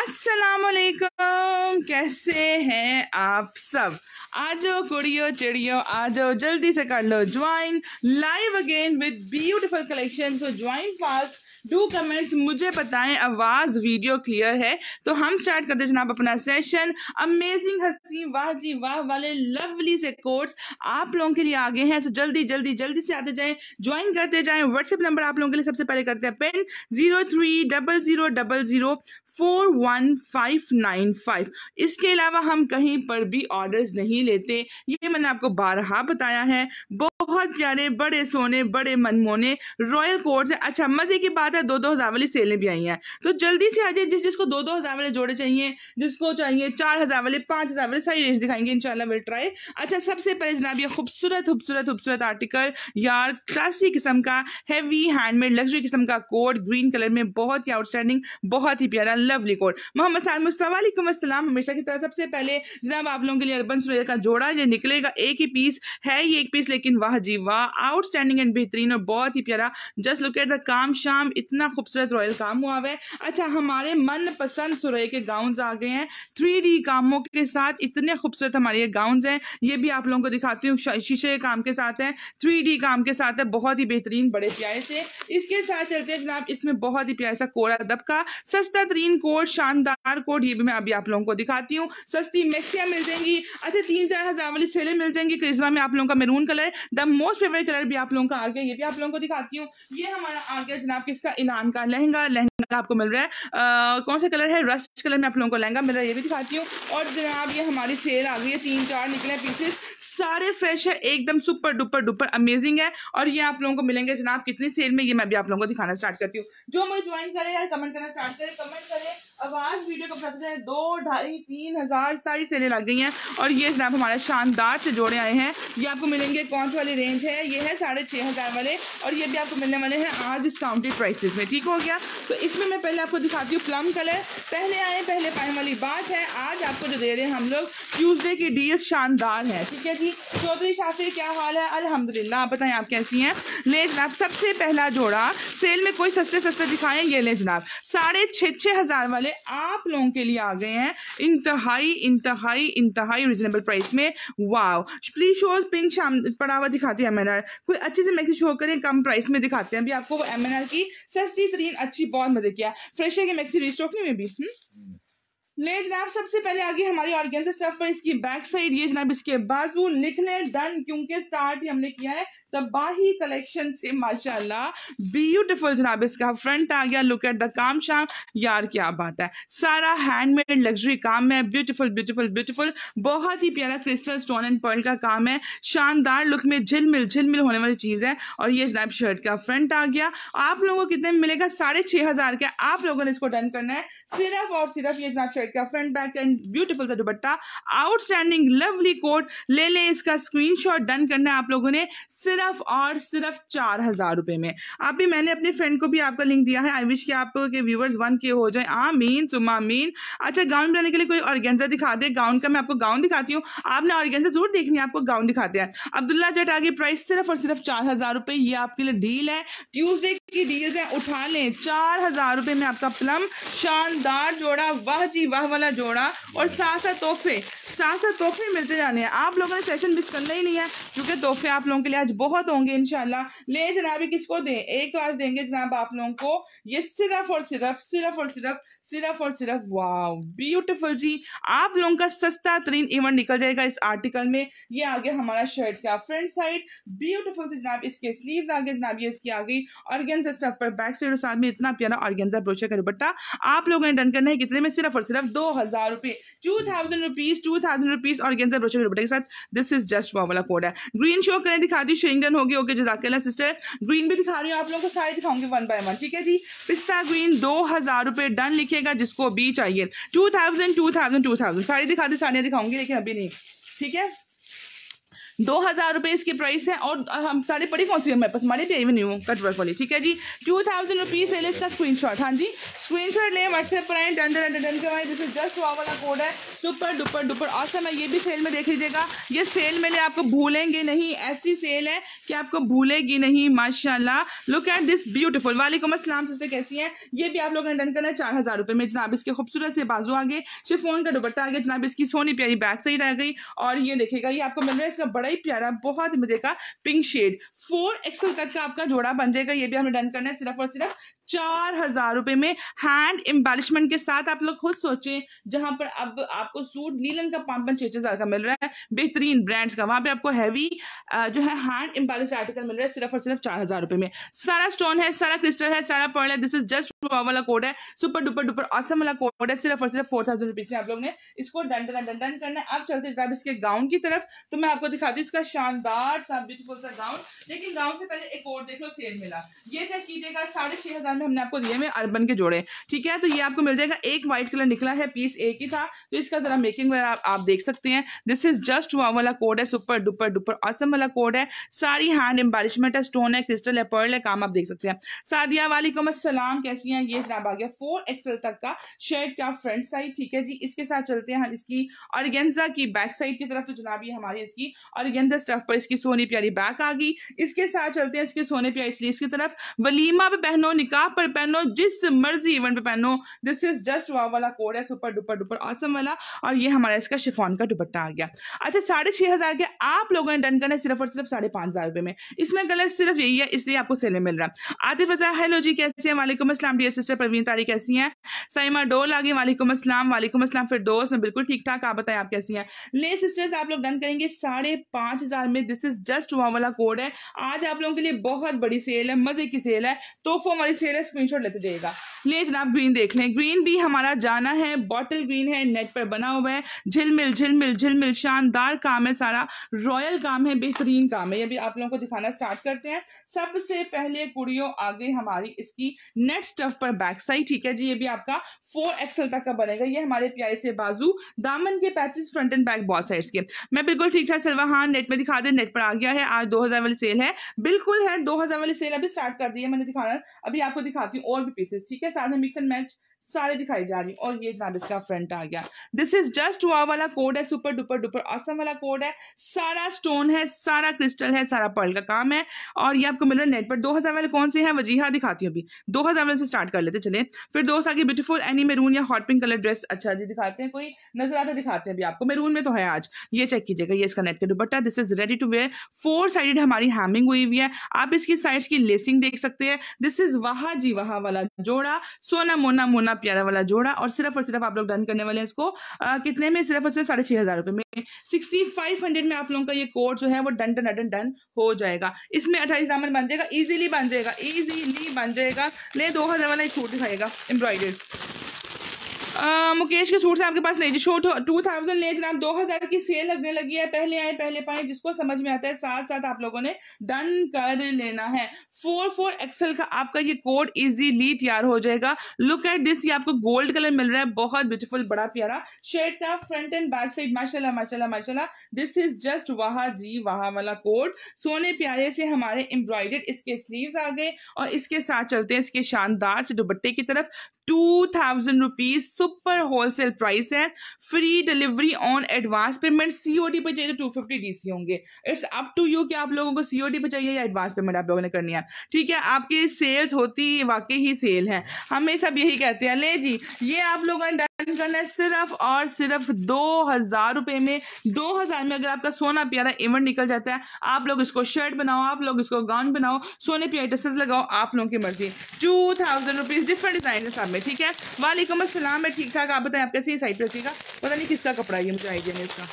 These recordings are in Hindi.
असलकम कैसे हैं आप सब आज कुड़ियो चिड़ियो आज जल्दी से कर लो join live again with beautiful collection so join fast do comments मुझे बताएं आवाज़ वीडियो क्लियर है तो हम स्टार्ट करते हैं जनाब अपना सेशन अमेजिंग हसी वाह जी वाह वाले लवली से कोर्स आप लोगों के लिए आगे हैं सो जल्दी जल्दी जल्दी से आते जाएं ज्वाइन करते जाएं व्हाट्सएप नंबर आप लोगों के लिए सबसे पहले करते हैं pen zero three double zero double zero four one five nine five इसके अलावा हम कहीं पर भी ऑर्डर्स नहीं लेते ये मैंने आपको बारहा बताया है बहुत प्यारे बड़े सोने बड़े मनमोने रॉयल कोर्ट से अच्छा मजे की बात है दो दो हज़ार वाली सेलें भी आई हैं तो जल्दी से आ जाए जिस जिसको दो दो हज़ार वाले जोड़े चाहिए जिसको चाहिए चार हज़ार वाले पाँच हज़ार वाले सारी रेंज दिखाएंगे इनशाला विल ट्राई अच्छा सबसे पहले जनाब ये खूबसूरत खूबसूरत खूबसूरत आर्टिकल यार क्लासी किस्म का हैवी हैंडमेड लग्जरी किस्म का कोट ग्रीन कलर में बहुत ही आउटस्टैंडिंग बहुत ही प्यारा लवली कोड मोहम्मद साद मुस्तवाम हमेशा की तरह सबसे पहले जनाब आप लोगों के लिए अर्बन सुरेर का जोड़ा ये निकलेगा एक ही पीस है ये एक पीस लेकिन वाह जी वाह आउटस्टैंडिंग एंड बेहतरीन और बहुत ही प्यारा जस्ट लुक एट द काम शाम इतना खूबसूरत रॉयल काम हुआ है अच्छा हमारे मन पसंद सुरह के गाउन आ गए हैं थ्री कामों के साथ इतने खूबसूरत हमारे ये गाउन है ये भी आप लोगों को दिखाती हूँ शीशे काम के साथ है थ्री काम के साथ है बहुत ही बेहतरीन बड़े प्यारे से इसके साथ चलते हैं जनाब इसमें बहुत ही प्यारा सा कोरा दबका सस्ता तरीन बेहतरीन कोट शानदार कोट ये भी मैं अभी आप लोगों को दिखाती हूँ सस्ती मैक्सिया मिल जाएंगी अच्छा तीन चार हज़ार वाली सेलें मिल जाएंगी क्रिजमा में आप लोगों का maroon colour the most favourite colour भी आप लोगों का आ गया ये भी आप लोगों को दिखाती हूँ ये हमारा आ गया जनाब किसका इनान का लहंगा लहंगा आपको मिल रहा है आ, कौन सा कलर है रस्ट कलर में आप लोगों को लहंगा मिल रहा है ये भी दिखाती हूँ और जनाब ये हमारी सेल आ गई है तीन चार निकले पीसेस सारे फ्रेश है एकदम सुपर डुपर डुपर अमेजिंग है और ये आप लोगों को मिलेंगे जनाब कितनी सेल में ये मैं भी आप लोगों को दिखाना स्टार्ट करती हूँ जो मुझे ज्वाइन करे यार कमेंट करना स्टार्ट करे कमेंट करे आवाज वीडियो को पता है दो ढाई तीन हजार सारी सेलें लग गई हैं और ये जनाब हमारे शानदार से जोड़े आए हैं ये आपको मिलेंगे कौन से वाली रेंज है ये है साढ़े छः हज़ार वाले और ये भी आपको मिलने वाले हैं आज डिस्काउंटेड प्राइसेस में ठीक हो गया तो इसमें मैं पहले आपको दिखाती हूँ प्लम कलर पहले आए पहले पाए वाली बात है आज आपको जो दे रहे हैं हम लोग ट्यूजडे की डी शानदार है ठीक है जी जी चौधरी शाफी क्या हाल है अल्हम्दुलिल्लाह आप बताएं आप कैसी हैं ले जनाब सबसे पहला जोड़ा सेल में कोई सस्ते सस्ते दिखाएं ये ले जनाब साढ़े छः छः हज़ार वाले आप लोगों के लिए आ गए हैं इंतहाई इंतहाई इंतहाई रिजनेबल प्राइस में वाव प्लीज शोज पिंक शाम पड़ा हुआ दिखाते हैं एम कोई अच्छे से मैक्सी शो करें कम प्राइस में दिखाते हैं अभी आपको वो एम की सस्ती तरीन अच्छी बहुत मजे किया फ्रेशर के मैक्सी रिस्टॉकिंग में भी हुँ? हम्म? ले जनाब सबसे पहले आगे हमारी ऑर्गेन्जा स्टफ पर इसकी बैक साइड ये जनाब इसके बाजू लिखने डन क्योंकि स्टार्ट ही हमने किया है तबाही कलेक्शन से माशाल्लाह ब्यूटीफुल जनाब इसका फ्रंट आ गया लुक एट द काम शाम यार क्या बात है सारा हैंडमेड लग्जरी काम है ब्यूटीफुल ब्यूटीफुल ब्यूटीफुल बहुत ही प्यारा क्रिस्टल स्टोन एंड पर्ल का काम है शानदार लुक में झिलमिल झिलमिल होने वाली चीज़ है और ये जनाब शर्ट का फ्रंट आ गया आप लोगों को कितने मिलेगा साढ़े छह हज़ार का आप लोगों ने इसको डन करना है सिर्फ और सिर्फ ये जनाब शर्ट का फ्रंट बैक एंड ब्यूटीफुल सा दुपट्टा आउटस्टैंडिंग लवली कोट ले लें इसका स्क्रीन डन करना है आप लोगों ने सिर्फ सिर्फ और सिर्फ चार हजार रुपए में आप भी मैंने अपने फ्रेंड को भी आपका लिंक दिया है आई विश कि आपके व्यूवर्स वन के हो जाए मीन सुमा मीन अच्छा गाउन बनाने के लिए कोई ऑर्गेंजा दिखा दे गाउन का मैं आपको गाउन दिखाती हूँ आपने ऑर्गेंजा जरूर देखनी है आपको गाउन दिखाते हैं अब्दुल्ला जट आगे प्राइस सिर्फ और सिर्फ चार हजार रुपए ये आपके लिए डील है ट्यूजडे की डील है उठा लें चार हजार रुपए में आपका प्लम शानदार जोड़ा वह जी वह वाला जोड़ा और साथ साथ तोहफे साथ साथ तोहफे मिलते जाने हैं आप लोगों ने सेशन मिस करना ही नहीं है क्योंकि तोहफे आप लोगों के लिए आज बहुत बहुत होंगे इनशाला ले जनाब ये किसको दें एक आज देंगे जनाब आप लोगों को ये सिर्फ और सिर्फ सिर्फ और सिर्फ सिर्फ और सिर्फ वाह ब्यूटिफुल जी आप लोगों का सस्ता तरीन इवेंट निकल जाएगा इस आर्टिकल में ये आ गया हमारा शर्ट का फ्रंट साइड ब्यूटिफुल से जनाब इसके स्लीव आ गए जनाब ये इसकी आ गई ऑर्गेन्जा स्टफ पर बैक साइड और साथ में इतना प्यारा ऑर्गेन्जा ब्रोचर का दुपट्टा आप लोगों ने डन करना है कितने में सिर्फ और सिर्फ दो हजार रुपये two thousand rupees two thousand rupees और गेंजा ब्रोचर के साथ दिस इज जस्ट वाला कोड है ग्रीन शो करें दिखा दी शेंगन होगी ओके जजाकला सिस्टर ग्रीन भी दिखा रही हूँ आप लोगों को सारे दिखाऊंगी वन बाय वन ठीक है जी पिस्ता ग्रीन दो हजार रुपये डन लिखेगा जिसको भी चाहिए two thousand two thousand two thousand सारी दिखा दी साड़ियाँ दिखाऊंगी लेकिन अभी नहीं ठीक है दो हज़ार रुपये इसकी प्राइस है और हम साड़ी पड़ी कौन सी हमारे पास हमारे पे भी नहीं हूँ कट वर्क वाली ठीक है जी टू थाउजेंड रुपीज़ है इसका स्क्रीन शॉट हाँ जी स्क्रीन शॉट लें व्हाट्सएप पर आए डन डन डन करवाएं दिस जस्ट वाह वाला कोड है सुपर डुपर डुपर सर मैं ये भी सेल में देख लीजिएगा ये सेल में ले आपको भूलेंगे नहीं ऐसी सेल है कि आपको भूलेगी नहीं माशाला लुक एट दिस ब्यूटीफुल वालेकुम असलम सिस्टर कैसी है ये भी आप लोग डन करना है चार हज़ार रुपये में जनाब इसके खूबसूरत से बाजू आगे सिर्फ फोन का दुपट्टा आ गया जनाब इसकी सोनी प्यारी बैक साइड आ गई और ये देखिएगा ये आपको मिल रहा है इसका बड़ा ही प्यारा बहुत मजे का pink shade four excel cut का आपका जोड़ा बन जाएगा ये भी हमें डन करना है सिर्फ और सिर्फ चार हजार रुपए में हैंड एम्बेलिशमेंट के साथ आप लोग खुद सोचे जहां पर अब आपको सूट नीलन का पांच पांच छह हजार का मिल रहा है बेहतरीन ब्रांड्स का वहां पे आपको हैवी जो है हैंड एम्बेलिश आर्टिकल मिल रहा है सिर्फ और सिर्फ चार हजार रुपए में सारा स्टोन है सारा क्रिस्टल है सारा पर्ल है दिस इज जस्ट वाला कोड है सुपर डुपर डुपर ऑसम वाला कोड है सिर्फ और सिर्फ फोर थाउजेंड रुपीज आप लोग ने इसको डन डन डन डन करना है अब चलते जनाब इसके गाउन की तरफ तो मैं आपको दिखाती हूँ इसका शानदार सा ब्यूटीफुल सा गाउन लेकिन गाउन से पहले एक और देख लो सेल मिला ये चेक कीजिएगा साढ़े छह हजार पे हमने आपको दिए हैं अर्बन के जोड़े ठीक है तो ये आपको मिल जाएगा एक व्हाइट कलर निकला है पीस एक ही था तो इसका जरा मेकिंग वगैरह आप, आप देख सकते हैं दिस इज जस्ट हुआ वाला कोड है सुपर डुपर डुपर असम वाला कोड है सारी हैंड एम्बारिशमेंट है स्टोन है क्रिस्टल है पर्ल है काम आप देख सकते हैं सादिया वालेकुम असलम कैसी है ये जनाब आ गया फोर एक्सल तक का शर्ट का फ्रंट साइड ठीक है जी इसके साथ चलते हैं हम इसकी ऑर्गेन्जा की बैक साइड की तरफ तो जनाब ये हमारी इसकी ऑर्गेन्जा स्टफ पर इसकी सोनी प्यारी बैक आ गई इसके साथ चलते हैं इसके सोने प्यारी स्लीव की तरफ वलीमा भी बहनों निकाह टॉप पर पहनो जिस मर्जी इवेंट पे पहनो दिस इज जस्ट वाव वाला कोड है सुपर डुपर डुपर ऑसम वाला और ये हमारा इसका शिफॉन का दुपट्टा आ गया अच्छा साढ़े छह हज़ार के आप लोगों ने डन करना है सिर्फ और सिर्फ साढ़े पांच हज़ार रुपए में इसमें कलर सिर्फ यही है इसलिए आपको सेल में मिल रहा है आतिफ अजा हेलो जी कैसे हैं वालेकुम असलम डी सिस्टर प्रवीण तारी कैसी हैं सईमा डोल आ गई वालेकुम असलम वालेकुम असलम फिर दोस्त मैं बिल्कुल ठीक ठाक आप बताएं आप कैसी हैं ले सिस्टर्स आप लोग डन करेंगे साढ़े पाँच हज़ार में दिस इज जस्ट वाव वाला कोड है आज आप लोगों के लिए बहुत बड़ी सेल है मज़े की सेल है तोहफों वाली सेल पहले स्क्रीनशॉट लेते जाइएगा ले जनाब ग्रीन देख लें ग्रीन भी हमारा जाना है बॉटल ग्रीन है नेट पर बना हुआ है झिलमिल झिलमिल झिलमिल शानदार काम है सारा रॉयल काम है बेहतरीन काम है ये भी आप लोगों को दिखाना स्टार्ट करते हैं सबसे पहले कुड़ियों आ गई हमारी इसकी नेट स्टफ पर बैक साइड ठीक है जी ये भी आपका फोर एक्सल तक का बनेगा ये हमारे प्यारे से बाजू दामन के पैचेस फ्रंट एंड बैक बहुत साइड के मैं बिल्कुल ठीक ठाक सिलवा हाँ नेट में दिखा दे नेट पर आ गया है आज दो वाली सेल है बिल्कुल है दो वाली सेल अभी स्टार्ट कर दी है मैंने दिखाना अभी आपको आपको दिखाती हूँ और भी पीसेस ठीक है साथ में मिक्स एंड मैच सारे दिखाई जा रही और ये जनाब इसका फ्रंट आ गया दिस इज जस्ट हुआ वाला कोड है सुपर डुपर डुपर ऑसम वाला कोड है सारा स्टोन है सारा क्रिस्टल है सारा पर्ल का काम है और ये आपको मिल रहा है नेट पर दो हजार वाले कौन से हैं वजीहा दिखाती हूँ अभी दो हजार वाले से स्टार्ट कर लेते चले फिर दो आगे ब्यूटीफुल एनी मेरून या हॉट पिंक कलर ड्रेस अच्छा जी दिखाते हैं कोई नजर आता दिखाते हैं अभी आपको मेरून में तो है आज ये चेक कीजिएगा ये इसका नेट का दुपट्टा this is ready to wear four sided हमारी हैमिंग हुई हुई है आप इसकी साइड की लेसिंग देख सकते हैं दिस इज वहा जी वहा वाला जोड़ा सोना मोना मोना अपना प्यारा वाला जोड़ा और सिर्फ और सिर्फ आप लोग डन करने वाले हैं इसको आ, कितने में सिर्फ और सिर्फ साढ़े छह हज़ार रुपए में सिक्सटी फाइव हंड्रेड में आप लोगों का ये कोड जो है वो डन डन डन डन हो जाएगा इसमें अट्ठाईस दामन बन जाएगा ईजिली बन जाएगा ईजिली बन जाएगा ले दो हज़ार वाला एक छूट दिखाएगा एम्ब्रॉयडरी आ, मुकेश के सूट से आपके पास ले जी शो टू थाउजेंड ले जनाब दो हजार की सेल लगने लगी है पहले आए पहले पाए जिसको समझ में आता है साथ साथ आप लोगों ने डन कर लेना है फोर फोर एक्सएल का आपका ये कोड इजीली तैयार हो जाएगा लुक एट दिस ये आपको गोल्ड कलर मिल रहा है बहुत ब्यूटीफुल बड़ा प्यारा शर्ट का फ्रंट एंड बैक साइड माशाला माशाल्लाह माशाल्लाह दिस इज जस्ट वाह जी वाह वाला कोड सोने प्यारे से हमारे एम्ब्रॉयडेड इसके स्लीव आ गए और इसके साथ चलते हैं इसके शानदार से दुबट्टे की तरफ two thousand rupees super wholesale price है free delivery on advance payment COD पे चाहिए तो 250 डीसी होंगे इट्स अप टू यू कि आप लोगों को सीओडी पे चाहिए या एडवांस पेमेंट आप लोगों ने करनी है ठीक है आपकी सेल्स होती वाकई ही सेल है हमें सब यही कहते हैं ले जी ये आप लोगों ने करना है सिर्फ और सिर्फ दो हजार रुपए में दो हजार में अगर आपका सोना प्यारा इवेंट निकल जाता है आप लोग इसको शर्ट बनाओ आप लोग इसको गाउन बनाओ सोने प्यारे ड्रेसेस लगाओ आप लोगों की मर्जी two thousand rupees different design है सामने ठीक है वालेकुम असलम मैं ठीक ठाक आप बताएं आप कैसे साइड पर ठीक पता नहीं किसका कपड़ा है ये मुझे आइडिया नहीं इसका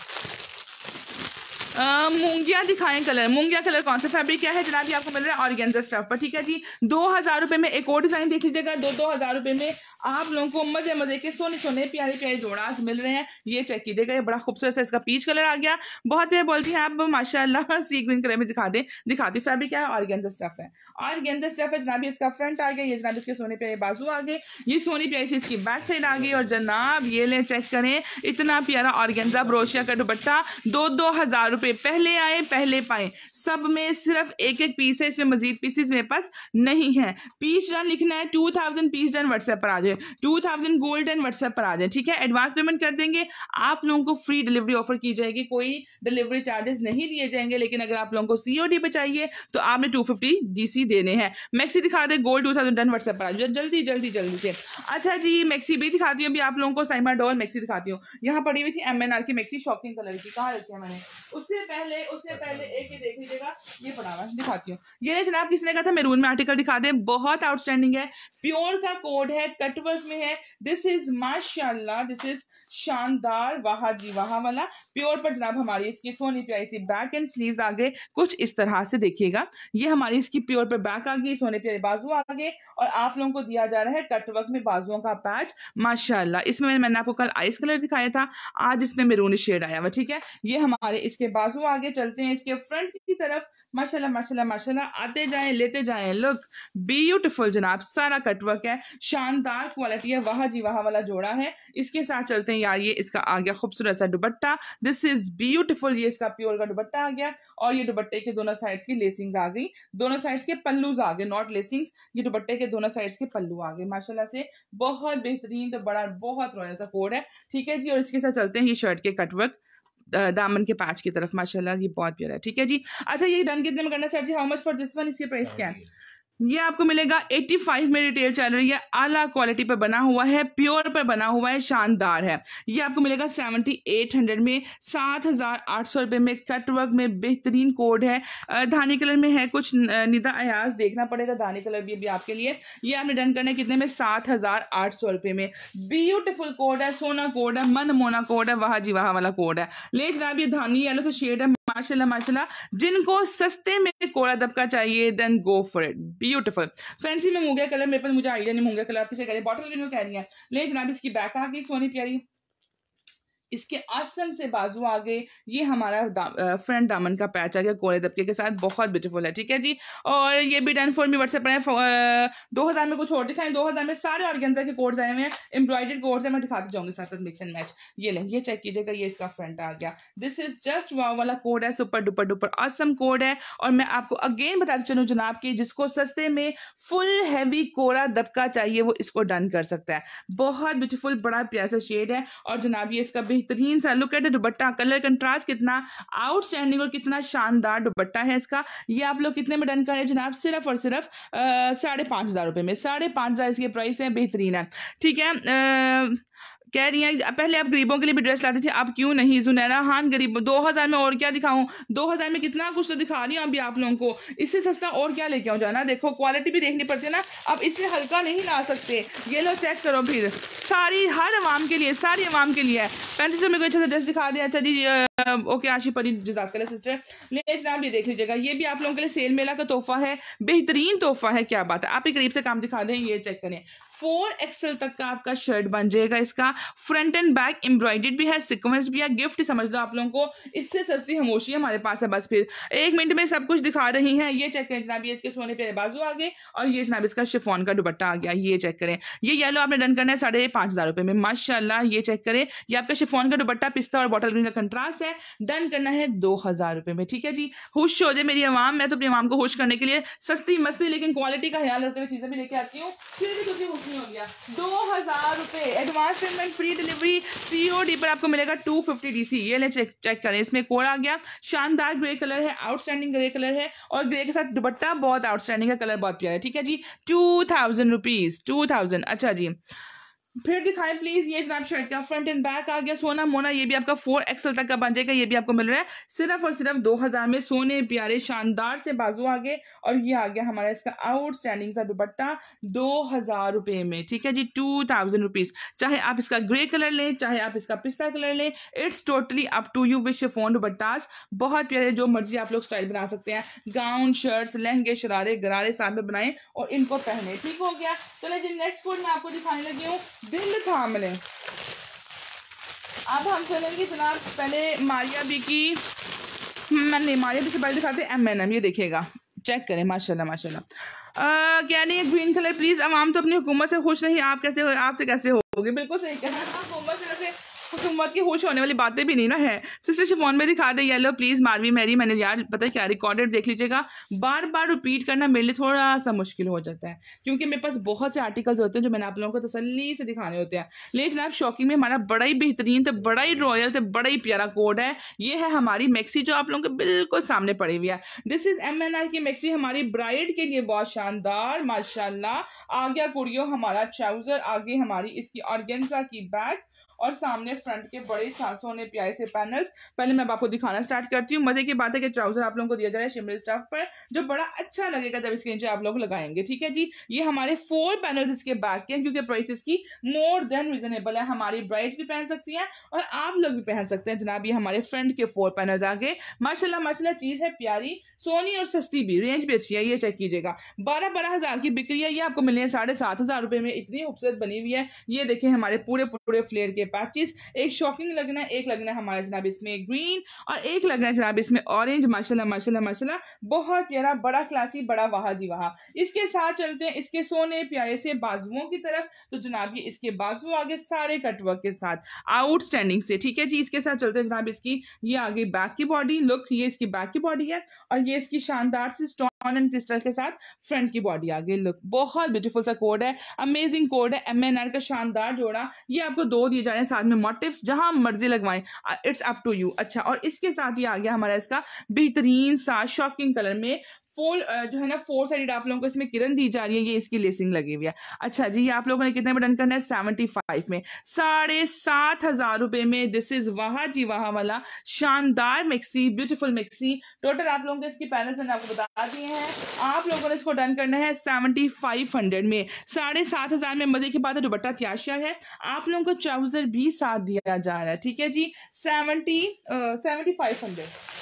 मूंगिया दिखाएं कलर मूंगिया कलर कौन सा फैब्रिक क्या है जनाब ये आपको मिल रहा है ऑर्गेंजा स्टफ पर ठीक है जी दो हजार रुपये में एक और डिज़ाइन देख लीजिएगा दो दो हजार रुपये में आप लोगों को मजे मजे के सोने सोने प्यारे प्यारे जोड़ास मिल रहे हैं ये चेक कीजिएगा ये बड़ा खूबसूरत सा इसका पीच कलर आ गया बहुत प्यार बोलती हैं आप माशाल्लाह सी ग्रीन कलर में दिखा दें दिखाती फैब्रिक क्या है और गेंदा स्टफ है और गेंदा स्टफ है जनाब इसका फ्रंट आ गया ये जनाब इसके सोने प्यारे बाजू आ गए ये सोनी प्यारी से इसकी बैक साइड आ गई और जनाब ये लें चेक करें इतना प्यारा और गेंदा ब्रोशिया का दुपट्टा दो दो हज़ार रुपये पहले आए पहले पाए सब में सिर्फ एक एक पीस है इसमें मजीद पीसेज मेरे पास नहीं है पीस डन लिखना है two thousand piece done WhatsApp पर आ जाए जाए two thousand gold and WhatsApp पर आ जाए ठीक है एडवांस पेमेंट कर देंगे आप लोगों को फ्री डिलीवरी ऑफर की जाएगी कोई डिलीवरी चार्जेस नहीं दिए जाएंगे लेकिन अगर आप लोगों को सीओडी पे चाहिए तो आपने टू फिफ्टी डीसी देने हैं मैक्सी दिखा दे gold two thousand ten WhatsApp पर आ जाए जल्दी जल्दी जल्दी से अच्छा जी मैक्सी भी दिखाती हूँ अभी आप लोगों को साइमा डॉल मैक्सी दिखाती हूँ यहाँ पड़ी हुई थी एम एन आर की मैक्सी शॉपिंग कलर की कहाँ रखी है मैंने उससे पहले उससे पहले एक ही देख लीजिएगा ये पड़ा हुआ दिखाती हूँ ये जनाब किसी ने कहा था मेरून में आर्टिकल दिखा दे बहुत आउटस्टैंडिंग है प्योर का कोड है कट नेटवर्क में है दिस इज माशाल्लाह दिस इज शानदार वाह जी वाह वाला प्योर पर जनाब हमारी इसकी सोनी प्यारी सी बैक एंड स्लीव्स आ गए कुछ इस तरह से देखिएगा ये हमारी इसकी प्योर पर बैक आ गई सोने प्यारे बाजू आ गए और आप लोगों को दिया जा रहा है कटवर्क में बाजुओं का पैच माशाला इसमें मैंने आपको कल आइस कलर दिखाया था आज इसमें मेरून शेड आया हुआ ठीक है ये हमारे इसके बाजू आगे चलते हैं इसके फ्रंट की तरफ माशाला माशाला माशाला आते जाए लेते जाए लुक ब्यूटिफुल जनाब सारा कटवर्क है शानदार क्वालिटी है वहा जी वहा वाला जोड़ा है इसके साथ चलते हैं यार ये इसका आ गया खूबसूरत सा दुबट्टा दिस इज ब्यूटिफुल ये इसका प्योर का दुबट्टा आ गया और ये दुबट्टे के दोनों साइड्स की लेसिंग्स आ गई दोनों साइड्स के पल्लूज आ गए नॉट लेसिंग्स ये दुबट्टे के दोनों साइड्स के पल्लू आ गए माशाल्लाह से बहुत बेहतरीन तो बड़ा बहुत रॉयल सा कोड है ठीक है जी और इसके साथ चलते हैं ये शर्ट के कटवर्क दामन के पाँच की तरफ माशाल्लाह ये बहुत प्यारा है ठीक है जी अच्छा ये डन कितने में करना सर जी how much for this one इसके प्राइस क्या है ये आपको मिलेगा 85 में रिटेल चल रही है आला क्वालिटी पर बना हुआ है प्योर पर बना हुआ है शानदार है ये आपको मिलेगा 7800 में सात हज़ार में कट वर्क में बेहतरीन कोड है धानी कलर में है कुछ निदा अयाज देखना पड़ेगा धानी कलर भी, अभी आपके लिए ये आपने डन करना है कितने में सात हज़ार में ब्यूटिफुल कोड है सोना कोड है मन मोना कोड है वाह जी वाह वाला कोड है ले जनाब ये धानी येलो तो शेड है माशाल्लाह माशाल्लाह जिनको सस्ते में कोला दबका चाहिए then go for it beautiful fancy में मुंगे कलर मेरे पास मुझे आइडिया नहीं मुंगे कलर आप किसे कह रहे बॉटल भी कह रही है ले जनाब इसकी बैक आ गई सोनी प्यारी इसके असल से बाजू आ गए ये हमारा दा, फ्रंट दामन का पैच आ गया कोरे दबके के साथ बहुत ब्यूटीफुल है ठीक है जी और ये भी डन फोर भी व्हाट्सएप पर है दो हज़ार में कुछ और दिखाएं दो हज़ार में सारे ऑर्गेन्जा के कोड्स आए हुए हैं एम्ब्रॉयडेड कोड्स हैं मैं दिखाते जाऊँगी साथ साथ मिक्स एंड मैच ये लें ये चेक कीजिएगा ये इसका फ्रंट आ गया दिस इज जस्ट वाव वाला कोड है super duper duper awesome code है और मैं आपको अगेन बताते चलूँ जनाब कि जिसको सस्ते में फुल हैवी कोरा दबका चाहिए वो इसको डन कर सकता है बहुत ब्यूटीफुल बड़ा प्यासा शेड है और जनाब ये इसका भी बेहतरीन सा लुक एट दुबट्टा कलर कंट्रास्ट कितना आउटस्टैंडिंग और कितना शानदार दुबट्टा है इसका ये आप लोग कितने में डन करें जनाब सिर्फ और सिर्फ साढ़े पाँच हज़ार रुपये में साढ़े पाँच हज़ार इसके प्राइस है बेहतरीन है ठीक है कह रही हैं पहले आप गरीबों के लिए भी ड्रेस लाती थी अब क्यों नहीं जुनैरा खान हाँ, गरीब दो हज़ार में और क्या दिखाऊं दो हज़ार में कितना कुछ तो दिखा रही हूँ अभी आप लोगों को इससे सस्ता और क्या लेके आऊँ जाना देखो क्वालिटी भी देखनी पड़ती है ना अब इससे हल्का नहीं ला सकते ये लो चेक करो फिर सारी हर आवाम के लिए सारी आवाम के लिए पैंतीस तो सौ में कोई अच्छा ड्रेस दिखा दिया अच्छा जी ओके आशी परी जजाकला सिस्टर ले जनाब देख लीजिएगा ये भी आप लोगों के लिए सेल मेला का तोहफा है बेहतरीन तोहफा है क्या बात है आप ही गरीब से काम दिखा दें ये चेक करें फोर एक्सल तक का आपका शर्ट बन जाएगा इसका फ्रंट एंड बैक एम्ब्रॉयडेड भी है सिक्वेंस भी है गिफ्ट समझ लो आप लोगों को इससे सस्ती हमोशी हमारे पास है बस फिर एक मिनट में सब कुछ दिखा रही हैं ये चेक करें जनाब ये इसके सोने पे बाजू आ गए और ये जनाब इसका शिफोन का दुपट्टा आ गया ये चेक करें ये येलो आपने डन करना है साढ़े पांच हज़ार रुपये में माशाला ये चेक करें ये आपका शिफोन का दुपट्टा पिस्ता और बॉटल ग्रीन का कंट्रास्ट है डन करना है दो हज़ार रुपये में ठीक है जी खुश हो जाए मेरी आवाम मैं तो अपनी आवाम को खुश करने के लिए सस्ती मस्ती लेकिन क्वालिटी का ख्याल रखते हुए चीज़ें भी लेके आती हूँ फिर भी हो गया दो हज़ार रुपये advance payment free delivery COD पर आपको मिलेगा टू फिफ्टी डीसी ये ले चेक चेक करें इसमें कोड आ गया शानदार ग्रे कलर है आउटस्टैंडिंग ग्रे कलर है और ग्रे के साथ दुपट्टा बहुत आउटस्टैंडिंग है कलर बहुत प्यारा है ठीक है जी two thousand rupees two thousand अच्छा जी फिर दिखाएं प्लीज ये जनाब शर्ट का फ्रंट एंड बैक आ गया सोना मोना ये भी आपका फोर एक्सल तक का बन जाएगा ये भी आपको मिल रहा है सिर्फ और सिर्फ दो हजार में सोने प्यारे शानदार से बाजू आ गए और ये आ गया हमारा इसका आउटस्टैंडिंग सा दुपट्टा दो हजार रुपए में ठीक है जी टू थाउजेंड रुपीज चाहे आप इसका ग्रे कलर लें चाहे आप इसका पिस्ता कलर लें it's totally up to you विश फोन दुपट्टास बहुत प्यारे जो मर्जी आप लोग स्टाइल बना सकते हैं गाउन शर्ट लहंगे शरारे गरारे साथ में और इनको पहने ठीक हो गया तो नेक्स्ट फूड में आपको दिखाने लगी हूँ दिल थाम लें अब हम चलेंगे जनाब पहले मारिया बी की मैंने हम्म, मारिया बी से पहले दिखाते एम एन एम ये देखिएगा चेक करें माशाल्लाह माशाल्लाह कह रही ग्रीन कलर प्लीज़ आवाम तो अपनी हुकूमत से खुश नहीं आप कैसे आपसे कैसे होगी बिल्कुल सही कह उसकी की होश होने वाली बातें भी नहीं ना है सिस्टर शिफोन में दिखा दे येलो प्लीज़ मारवी मेरी मैंने यार पता क्या रिकॉर्डेड देख लीजिएगा बार बार रिपीट करना मेरे लिए थोड़ा सा मुश्किल हो जाता है क्योंकि मेरे पास बहुत से आर्टिकल्स होते हैं जो मैंने आप लोगों को तसली से दिखाने होते हैं लेकिन आप शॉकिंग में हमारा बड़ा ही बेहतरीन तो बड़ा ही रॉयल तो बड़ा ही प्यारा कोड है ये है हमारी मैक्सी जो आप लोगों के बिल्कुल सामने पड़ी हुई है this is M N R की मैक्सी हमारी ब्राइड के लिए बहुत शानदार माशाला आ गया कुड़ियों हमारा ट्राउज़र आ गई हमारी इसकी ऑर्गेंजा की बैग और सामने फ्रंट के बड़े सोने प्यारे से पैनल्स पहले मैं आपको दिखाना स्टार्ट करती हूँ मजे की बात है कि ट्राउजर आप लोगों को दिया जा रहा है शिमरी स्टाफ पर जो बड़ा अच्छा लगेगा जब इसके नीचे आप लोग लगाएंगे ठीक है जी ये हमारे फोर पैनल्स इसके बैक के हैं क्योंकि प्राइस इसकी मोर देन रिजनेबल है हमारी ब्राइड्स भी पहन सकती हैं और आप लोग भी पहन सकते हैं जनाब ये हमारे फ्रंट के फोर पैनल आगे माशाला माशाला चीज़ है प्यारी सोनी और सस्ती भी रेंज भी अच्छी है ये चेक कीजिएगा बारह बारह हज़ार की बिक्री है ये आपको मिली है साढ़े सात हज़ार रुपये में इतनी खूबसूरत बनी हुई है ये देखें हमारे पूरे पूरे फ्लेयर के पैचेस एक शॉकिंग लगना है एक लगना है हमारा जनाब इसमें ग्रीन और एक लगना है जनाब इसमें ऑरेंज माशाल्लाह माशाल्लाह माशाल्लाह बहुत प्यारा बड़ा क्लासी बड़ा वहा जी वहा इसके साथ चलते हैं इसके सोने प्यारे से बाजुओं की तरफ तो जनाब ये इसके बाजू आगे सारे कटवर्क के साथ आउट से ठीक है जी इसके साथ चलते हैं जनाब इसकी ये आगे बैक की बॉडी लुक ये इसकी बैक की बॉडी है और ये इसकी शानदार सी स्टॉन ऑन क्रिस्टल के साथ फ्रंट की बॉडी आ गई लुक बहुत ब्यूटीफुल सा कोड है अमेजिंग कोड है एम एन आर का शानदार जोड़ा ये आपको दो दिए जा रहे हैं साथ में मोटिव्स जहां मर्जी लगवाएं इट्स अप टू यू अच्छा और इसके साथ ही आ गया हमारा इसका बेहतरीन सा शॉकिंग कलर में फोल uh, जो है ना फोर साइडेड आप लोगों को इसमें किरण दी जा रही है ये इसकी लेसिंग लगी हुई है अच्छा जी ये आप लोगों ने कितने में डन करना है सेवेंटी फाइव में साढ़े सात हजार रुपए में दिस इज वाह जी वाह वाला शानदार मिक्सी ब्यूटीफुल मिक्सी टोटल आप लोगों के इसकी पैनल्स मैंने आपको बता दिए हैं आप लोगों ने इसको डन करना है सेवेंटी फाइव हंड्रेड में साढ़े सात हजार में मजे की बात है दुबट्टा त्याशिया है आप लोगों को ट्राउजर भी साथ दिया जा रहा है ठीक है जी सेवेंटी सेवेंटी फाइव हंड्रेड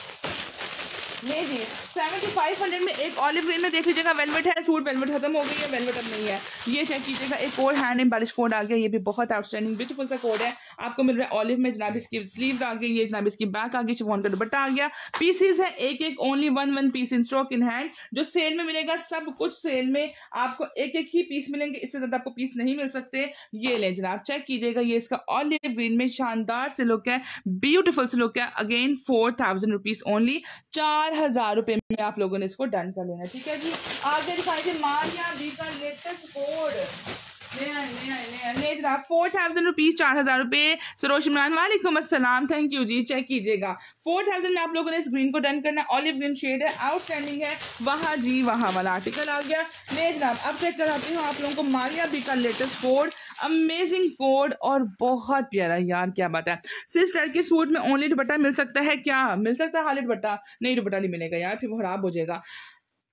मेरी सेवन टू फाइव हंड्रेड में एक ऑलिव ग्रीन में देख लीजिएगा वेलवेट है सूट वेलवेट खत्म हो गई है वेलवेट अब नहीं है ये चेक कीजिएगा एक और हैंड एम्बालिश कोड आ गया ये भी बहुत आउटस्टैंडिंग ब्यूटीफुल सा कोड है आपको मिल रहा है ऑलिव में जनाब इसकी स्लीव आ गई है जनाब इसकी बैक आ गई शिफोन का दुपट्टा आ गया पीसीज है एक एक only one one piece in stock in hand जो सेल में मिलेगा सब कुछ सेल में आपको एक एक ही पीस मिलेंगे इससे ज्यादा आपको पीस नहीं मिल सकते ये लें जनाब चेक कीजिएगा ये इसका ऑलिव ग्रीन में शानदार से लुक है ब्यूटिफुल से लुक है again four thousand rupees only चार हजार रुपए में आप लोगों ने इसको डन कर लेना ठीक है जी आगे दिखाई मारिया जी का लेटेस्ट कोड जनाब फोर थाउजेंड रुपीज़ चार हज़ार रुपए सरोज इमरान वालेकुम असलम थैंक यू जी चेक कीजिएगा फोर थाउजेंड में आप लोगों ने इस ग्रीन को डन करना है ऑलिव ग्रीन शेड है आउटस्टैंडिंग है वहाँ जी वहाँ वाला आर्टिकल आ गया ले जनाब अब चेक कराती हूँ आप लोगों को मारिया बी का लेटेस्ट कोड अमेजिंग कोड और बहुत प्यारा यार क्या बात है सिस्टर के सूट में ओनली दुपट्टा मिल सकता है क्या मिल सकता है हाली दुपट्टा नहीं दुपट्टा नहीं मिलेगा यार फिर वो खराब हो जाएगा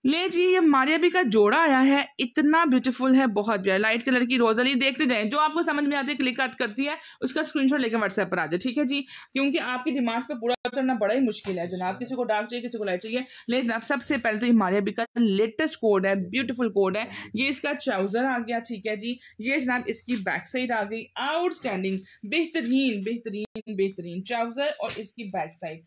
ले जी ये मारियाबी का जोड़ा आया है इतना ब्यूटीफुल है बहुत प्यारा लाइट कलर की रोजली देखते जाए जो आपको समझ में आती है क्लिक करती है उसका स्क्रीनशॉट लेकर व्हाट्सएप पर आ जाए ठीक है जी क्योंकि आपके दिमाग पे पूरा करना बड़ा ही मुश्किल है जनाब किसी को डार्क चाहिए किसी को लाइट चाहिए ले जनाब सबसे पहले तो ये मारियाबी का लेटेस्ट कोड है ब्यूटीफुल कोड है ये इसका ट्राउजर आ गया ठीक है जी ये जनाब इसकी बैक साइड आ गई आउटस्टैंडिंग बेहतरीन बेहतरीन बेहतरीन ट्राउजर और इसकी बैक साइड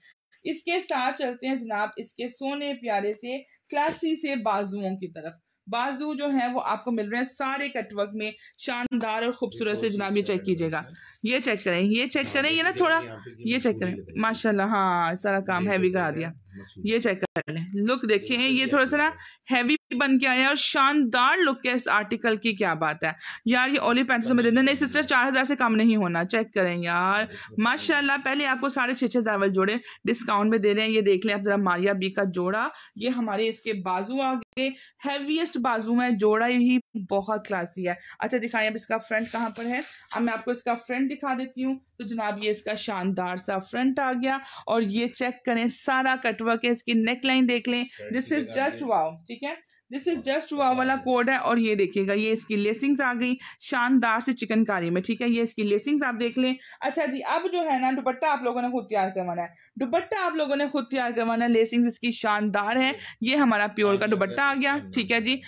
इसके साथ चलते हैं जनाब इसके सोने प्यारे से क्लासी से बाजुओं की तरफ बाजू जो है वो आपको मिल रहे हैं सारे कटवर्क में शानदार और खूबसूरत से जनाब ये चेक कीजिएगा ये चेक करें ये चेक हाँ, करें ये ना थोड़ा ये चेक करें माशाल्लाह हाँ सारा काम हैवी करा दिया ये चेक कर लें लुक देखें ये थोड़ा सा ना हैवी बन के आया और शानदार लुक है इस आर्टिकल की क्या बात है यार ये ओली पैंतीस में देना नहीं सिस्टर चार हज़ार से कम नहीं होना चेक करें यार तो माशाल्लाह पहले आपको साढ़े छः छः हज़ार वाले जोड़े डिस्काउंट में दे रहे हैं ये देख लें आप ज़रा मारिया बी का जोड़ा ये हमारे इसके बाजू आ गए हैवीएस्ट बाजू में जोड़ा ही बहुत क्लासी है अच्छा दिखाएं अब इसका फ्रंट कहाँ पर है अब मैं आपको इसका फ्रंट दिखा देती हूँ तो जनाब ये इसका शानदार सा फ्रंट आ गया और ये चेक करें सारा कटवर्क है इसकी नेक लाइन देख लें दिस इज जस्ट वाव ठीक है दिस इज जस्ट हुआ वाला कोड है और ये देखिएगा ये इसकी लेसिंग्स आ गई शानदार से चिकनकारी में ठीक है ये इसकी लेसिंग्स आप देख लें अच्छा जी अब जो है ना दुपट्टा आप लोगों ने खुद तैयार करवाना है दुपट्टा आप लोगों ने खुद तैयार करवाना है लेसिंग्स इसकी शानदार है ये हमारा प्योर का दुपट्टा आ गया ठीक है जी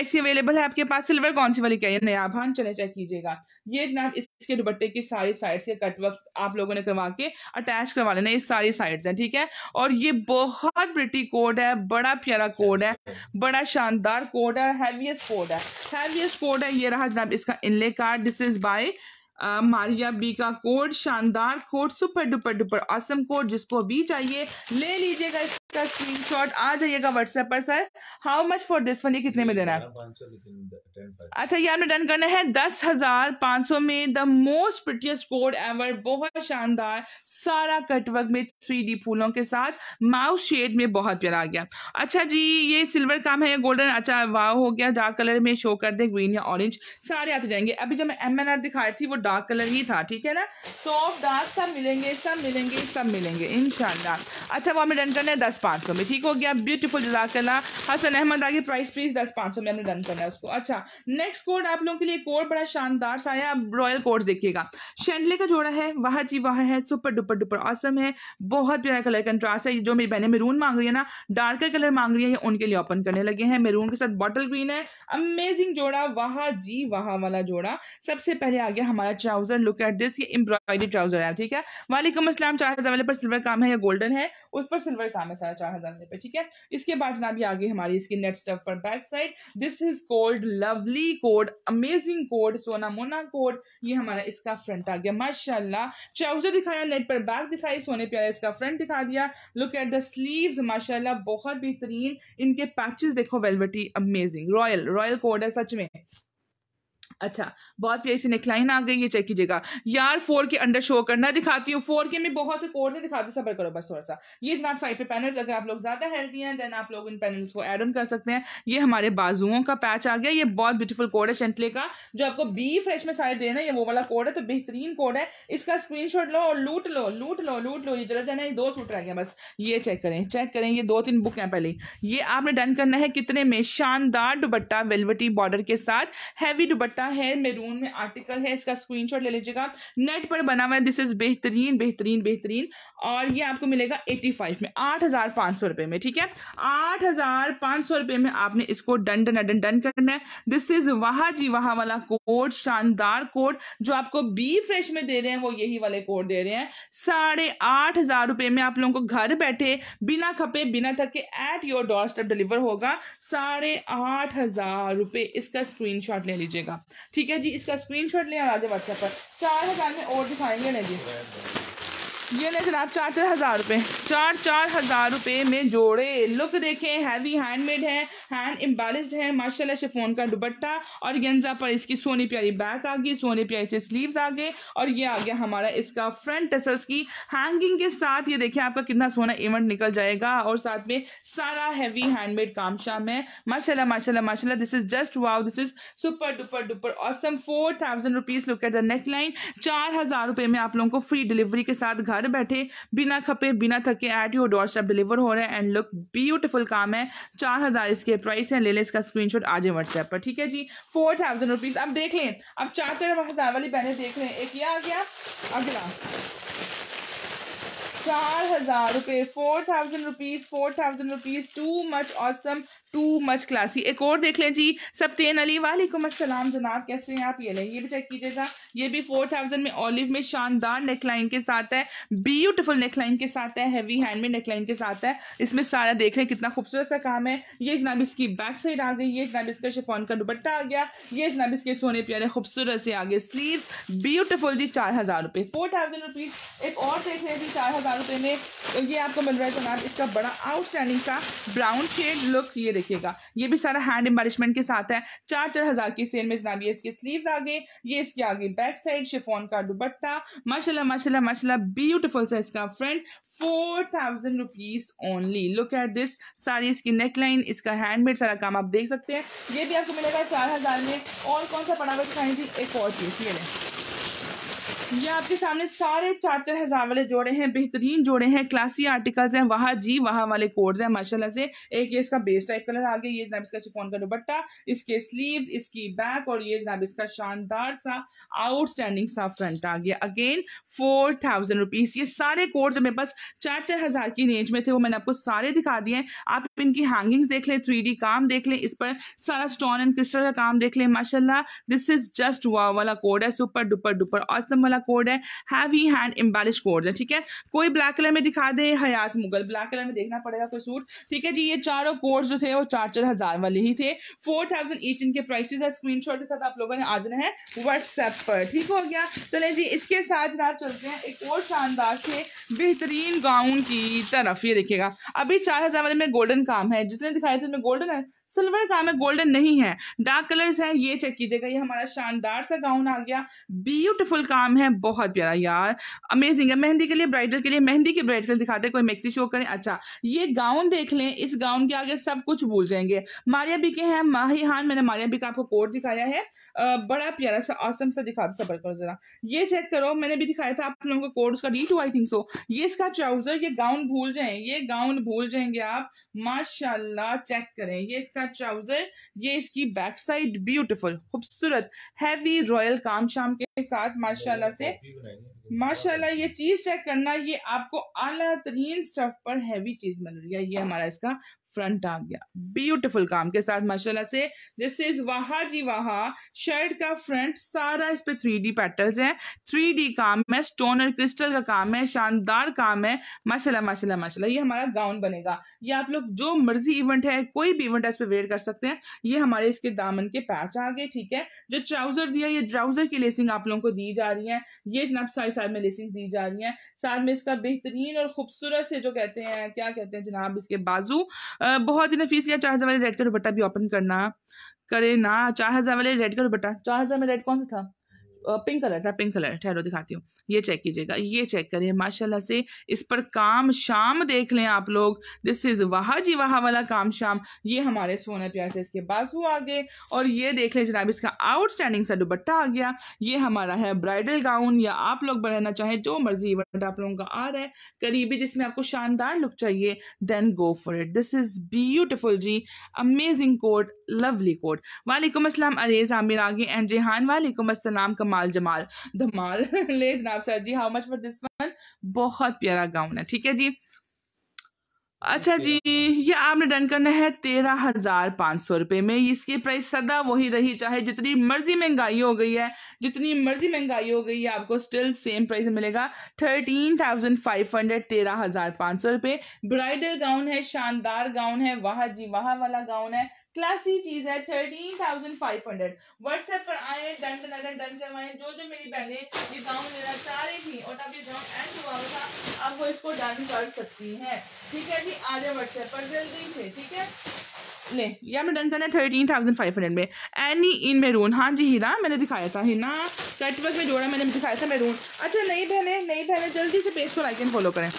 मैक्सी अवेलेबल है आपके पास सिल्वर कौन सी वाली क्या नया भान चले चेक कीजिएगा ये जनाब इस इसके दुपट्टे की सारी साइड्स के कटवर्क आप लोगों ने करवा के अटैच करवा लेना ये सारी साइड्स हैं ठीक है और ये बहुत ब्रिटी कोड है बड़ा प्यारा कोड है बड़ा शानदार कोड है हैवीएस्ट कोड है हैवीएस्ट कोड है ये रहा जनाब इसका inlay card this is by Maria B का कोड शानदार code super duper duper awesome code जिसको भी चाहिए ले लीजिएगा इसका स्क्रीनशॉट आ जाइएगा व्हाट्सएप पर sir how much for this one ये कितने में देना है अच्छा ये आपने डन करना है दस हजार पाँच सौ में the most prettiest code ever बहुत शानदार सारा कटवर्क में थ्री डी फूलों के साथ माउस शेड में बहुत प्यारा आ गया अच्छा जी ये सिल्वर काम है गोल्डन अच्छा वाव हो गया डार्क कलर में शो कर दे ग्रीन या ऑरेंज सारे आते जाएंगे अभी जो मैं एम दिखा रही थी वो डार्क कलर ही था ठीक है ना सॉफ्ट डार्क सब मिलेंगे सब मिलेंगे सब मिलेंगे इन अच्छा वो हमें डन करना है दस पाँच सौ में ठीक हो गया ब्यूटीफुल जजाकला हसन अहमद आगे प्राइस प्लीज दस पाँच सौ में हमने डन करना है उसको अच्छा नेक्स्ट कोड आप लोगों के लिए कोड बड़ा शानदार सा आया रॉयल कोड देखिएगा शेंडले का जोड़ा है वह जी वह है सुपर डुपर डुपर ऑसम है बहुत प्यारा कलर कंट्रास्ट है जो मेरी बहने मेरून मांग रही है ना डार्कर कलर मांग रही है उनके लिए ओपन करने लगे हैं मेरून के साथ बॉटल ग्रीन है अमेजिंग जोड़ा वहा जी वहा वाला जोड़ा सबसे पहले आ गया हमारा ट्राउजर लुक एट दिस ये एम्ब्रॉयडरी ट्राउजर है ठीक है वालेकुम असलम चार हज़ार वाले पर सिल्वर काम है या गोल्डन है उस पर सिल्वर काम है सारा चार हज़ार वाले पर ठीक है इसके बाद जना भी आगे हमारी इसकी नेट स्टफ पर back side this is cold lovely code amazing code सोना मोना कोड ये हमारा इसका फ्रंट आ गया माशाला ट्राउजर दिखाया नेट पर बैक दिखाई सोने प्यारा इसका फ्रंट दिखा दिया लुक एट द स्लीव माशाला बहुत बेहतरीन इनके पैचेस देखो velvety amazing royal royal code है सच में अच्छा बहुत प्यारी सी नेकलाइन आ गई है चेक कीजिएगा यार फोर के अंडर शो करना दिखाती हूँ फोर के में बहुत से कोर्स है दिखाती हूँ सबर करो बस थोड़ा सा ये जनाब साइड पे पैनल्स अगर आप लोग ज़्यादा हेल्थी हैं देन आप लोग इन पैनल्स को एड ऑन कर सकते हैं ये हमारे बाजुओं का पैच आ गया ये बहुत ब्यूटीफुल कोड है शेंटले का जो आपको बी फ्रेश में साइड देना ये वो वाला कोड है तो बेहतरीन कोड है इसका स्क्रीन लो और लूट लो लूट लो लूट लो ये जरा जाना ये दो सूट रह गया बस ये चेक करें चेक करें ये दो तीन बुक हैं पहले ये आपने डन करना है कितने में शानदार दुबट्टा वेलवटी बॉर्डर के साथ हैवी दुबट्टा है मेरून में आर्टिकल है इसका स्क्रीनशॉट ले लीजिएगा नेट पर बना हुआ है दिस इज बेहतरीन बेहतरीन बेहतरीन और ये आपको मिलेगा एटी फाइव में आठ हजार पाँच सौ रुपये में ठीक है आठ हजार पाँच सौ रुपये में आपने इसको डन डन डन डन करना है दिस इज वाह जी वहा वाला कोड शानदार कोड जो आपको बी फ्रेश में दे रहे हैं वो यही वाले कोड दे रहे हैं साढ़े आठ हजार रुपये में आप लोगों को घर बैठे बिना खपे बिना थके at your doorstep deliver होगा साढ़े आठ हजार रुपये इसका स्क्रीनशॉट ले लीजिएगा ठीक है जी इसका स्क्रीनशॉट ले आना आज व्हाट्सएप पर चार हज़ार में और दिखाएंगे ना जी ये ले जनाब चार चार हज़ार रुपये चार चार हज़ार रुपये में जोड़े लुक देखें हैवी हैंडमेड है हैंड एम्बालिश्ड है माशाल्लाह शिफोन का दुबट्टा और गेंजा पर इसकी सोनी प्यारी बैक आ गई सोनी प्यारी से स्लीव्स आ गए और ये आ गया हमारा इसका फ्रंट टसल्स की हैंगिंग के साथ ये देखें आपका कितना सोना इवेंट निकल जाएगा और साथ में सारा हैवी हैंडमेड काम शाम है माशाला माशा माशा this is just wow this is super duper duper awesome four thousand rupees look at the neckline चार हज़ार रुपये में आप लोगों को फ्री डिलीवरी के साथ घर घर बैठे बिना खपे बिना थके at your doorstep deliver हो रहा है एंड लुक ब्यूटिफुल काम है चार हज़ार इसके प्राइस है ले लें इसका स्क्रीन शॉट आज ही व्हाट्सएप पर ठीक है जी फोर थाउजेंड रुपीज़ अब देख लें अब चार चार हज़ार वाली पहले देख लें एक ये आ गया अगला चार हज़ार रुपए four thousand rupees four thousand rupees too much awesome too much classy एक और देख लें जी सप्तेन अली वालेकुम अस्सलाम जनाब कैसे हैं आप ये लें ये भी चेक कीजिएगा ये भी फोर थाउजेंड में ऑलिव में शानदार नेकलाइन के साथ है ब्यूटीफुल नेकलाइन के साथ है हैवी हैंडमेड नेकलाइन के साथ है इसमें सारा देख रहे हैं कितना खूबसूरत सा काम है ये जनाब इसकी बैक साइड आ गई ये जनाब इसका शिफोन का दुपट्टा आ गया ये जनाब इसके सोने प्यारे खूबसूरत से आ गए स्लीव ब्यूटिफुल जी चार हज़ार रुपये फोर थाउजेंड रुपीज़ एक और देख रहे हैं जी चार हज़ार रुपये में ये आपको मिल रहा है जनाब इसका बड़ा आउटस्टैंडिंग सा ब्राउन शेड लुक ये देखिएगा ये भी सारा हैंड एम्बारिशमेंट के साथ है चार चार हजार की सेल में जनाब ये इसके स्लीव्स आ गए ये इसके आगे बैक साइड शिफोन का दुपट्टा माशाल्लाह माशाल्लाह माशाल्लाह ब्यूटीफुल सा इसका front four thousand rupees only look at this सारी इसकी नेकलाइन इसका हैंडमेड सारा काम आप देख सकते हैं ये भी आपको मिलेगा चार हजार में और कौन सा पड़ा हुआ दिखाई थी एक और चीज ये ये आपके सामने सारे चार चार हज़ार वाले जोड़े हैं बेहतरीन जोड़े हैं क्लासी आर्टिकल्स हैं वहाँ जी वहाँ वाले कोड्स हैं माशाल्लाह से एक ये इसका बेस टाइप कलर आ गया ये जनाब इसका चिपोन का दुपट्टा इसके स्लीव्स इसकी बैक और ये जनाब इसका शानदार सा आउटस्टैंडिंग सा फ्रंट आ गया अगेन फोर थाउजेंड रुपीज़ ये सारे कोड्स मेरे पास चार चार हज़ार की रेंज में थे वो मैंने आपको सारे दिखा दिए हैं आप इनकी हैंगिंग्स देख लें थ्री काम देख लें इस पर सारा स्टोन एंड क्रिस्टल का काम देख लें माशाला दिस इज़ जस्ट वाह वाला कोड है सुपर डुपर डुपर ऑसम वाला वाला कोड है हैवी हैंड एम्बेलिश कोड है ठीक है कोई ब्लैक कलर में दिखा दे हयात मुगल ब्लैक कलर में देखना पड़ेगा कोई सूट ठीक है जी ये चारों कोड जो थे वो चार चार हजार वाले ही थे फोर थाउजेंड ईच इनके प्राइसेज है स्क्रीनशॉट के साथ आप लोगों ने आ जाना है व्हाट्सएप पर ठीक हो गया चले जी इसके साथ जनाब चलते हैं एक और शानदार से बेहतरीन गाउन की तरफ ये देखिएगा अभी चार हजार वाले में गोल्डन काम है जितने दिखाए थे उनमें गोल्डन है सिल्वर काम है गोल्डन नहीं है डार्क कलर्स है ये चेक कीजिएगा ये हमारा शानदार सा गाउन आ गया ब्यूटीफुल काम है बहुत प्यारा यार अमेजिंग है मेहंदी के लिए ब्राइडल के लिए मेहंदी के ब्राइडल दिखाते कोई मैक्सी शो करें अच्छा ये गाउन देख लें इस गाउन के आगे सब कुछ भूल जाएंगे मारिया बी के हैं माही हान मैंने मारिया बी का आपको कोट दिखाया है बड़ा प्यारा सा ऑसम सा दिखा दो सबर करो जरा ये चेक करो मैंने भी दिखाया था आप लोगों को कोड उसका D two I think so ये इसका ट्राउजर ये गाउन भूल जाए ये गाउन भूल जाएंगे आप माशाल्लाह चेक करें ये इसका ट्राउजर ये इसकी बैक साइड ब्यूटिफुल खूबसूरत हैवी रॉयल काम शाम के साथ माशाल्लाह से माशाल्लाह ये चीज चेक करना ये आपको आला तरीन स्टफ पर हैवी चीज मिल रही है ये हमारा इसका फ्रंट आ गया ब्यूटीफुल काम के साथ माशाल्लाह से दिस इज वहा जी वहा शर्ट का फ्रंट सारा इस पे थ्री डी पैटर्न है थ्री डी काम है स्टोन और क्रिस्टल का काम है शानदार काम है माशाल्लाह माशाल्लाह माशाल्लाह ये हमारा गाउन बनेगा ये आप लोग जो मर्जी इवेंट है कोई भी इवेंट है इस पे वेयर कर सकते हैं ये हमारे इसके दामन के पैच आ गए ठीक है जो ट्राउजर दिया ये ट्राउजर की लेसिंग आप लोगों को दी जा रही है ये जनाब सारी साइड में लेसिंग दी जा रही है साथ में इसका बेहतरीन और खूबसूरत से जो कहते हैं क्या कहते हैं जनाब इसके बाजू बहुत ही नफीस या चार हज़ार वाले रेड का दुपट्टा भी ओपन करना करे ना चार हज़ार वाले रेड का दुपट्टा चार हज़ार में रेड कौन सा था पिंक कलर था पिंक कलर ठहरो दिखाती हूँ ये चेक कीजिएगा ये चेक करिए माशाल्लाह से इस पर काम शाम देख लें आप लोग दिस इज़ वाह जी वाह वाला काम शाम ये हमारे सोना प्यार से इसके बाजू आ गए और ये देख लें जनाब इसका आउटस्टैंडिंग सा दुबट्टा आ गया ये हमारा है ब्राइडल गाउन या आप लोग बढ़ाना चाहें जो मर्जी इवेंट आप लोगों का आ रहा है करीबी जिसमें आपको शानदार लुक चाहिए then go for it this is beautiful जी अमेजिंग कोट लवली कोट वालेकुम असलम अरेज आमिर आगे एंड जेहान वालेकुम असलम हमाल जमाल धमाल ले जनाब सर जी how much for this one बहुत प्यारा गाउन है ठीक है जी अच्छा जी ये आपने डन करना है तेरह हजार पाँच सौ रुपये में इसकी प्राइस सदा वही रही चाहे जितनी मर्जी महंगाई हो गई है जितनी मर्जी महंगाई हो गई है आपको स्टिल सेम प्राइस मिलेगा थर्टीन थाउजेंड फाइव हंड्रेड तेरह हजार पाँच सौ रुपये ब्राइडल गाउन है शानदार गाउन है वाह जी वाह वाला गाउन है क्लासी चीज है thirteen thousand five hundred WhatsApp पर आए डन बनाकर डन करवाए जो जो मेरी बहने ये गाउन लेना चाह रही थी और अब ये गाउन एंड हुआ था अब वो इसको डन कर सकती हैं ठीक है जी आ जाए व्हाट्सएप पर जल्दी से ठीक है ले या मैं डन करना है थर्टीन थाउजेंड फाइव हंड्रेड में एनी इन मेरून हाँ जी हीरा मैंने दिखाया था हिना कटवर्क में जोड़ा मैंने दिखाया था मेरून अच्छा नहीं बहने नहीं बहने जल्दी से पेज को लाइक एंड फॉलो करें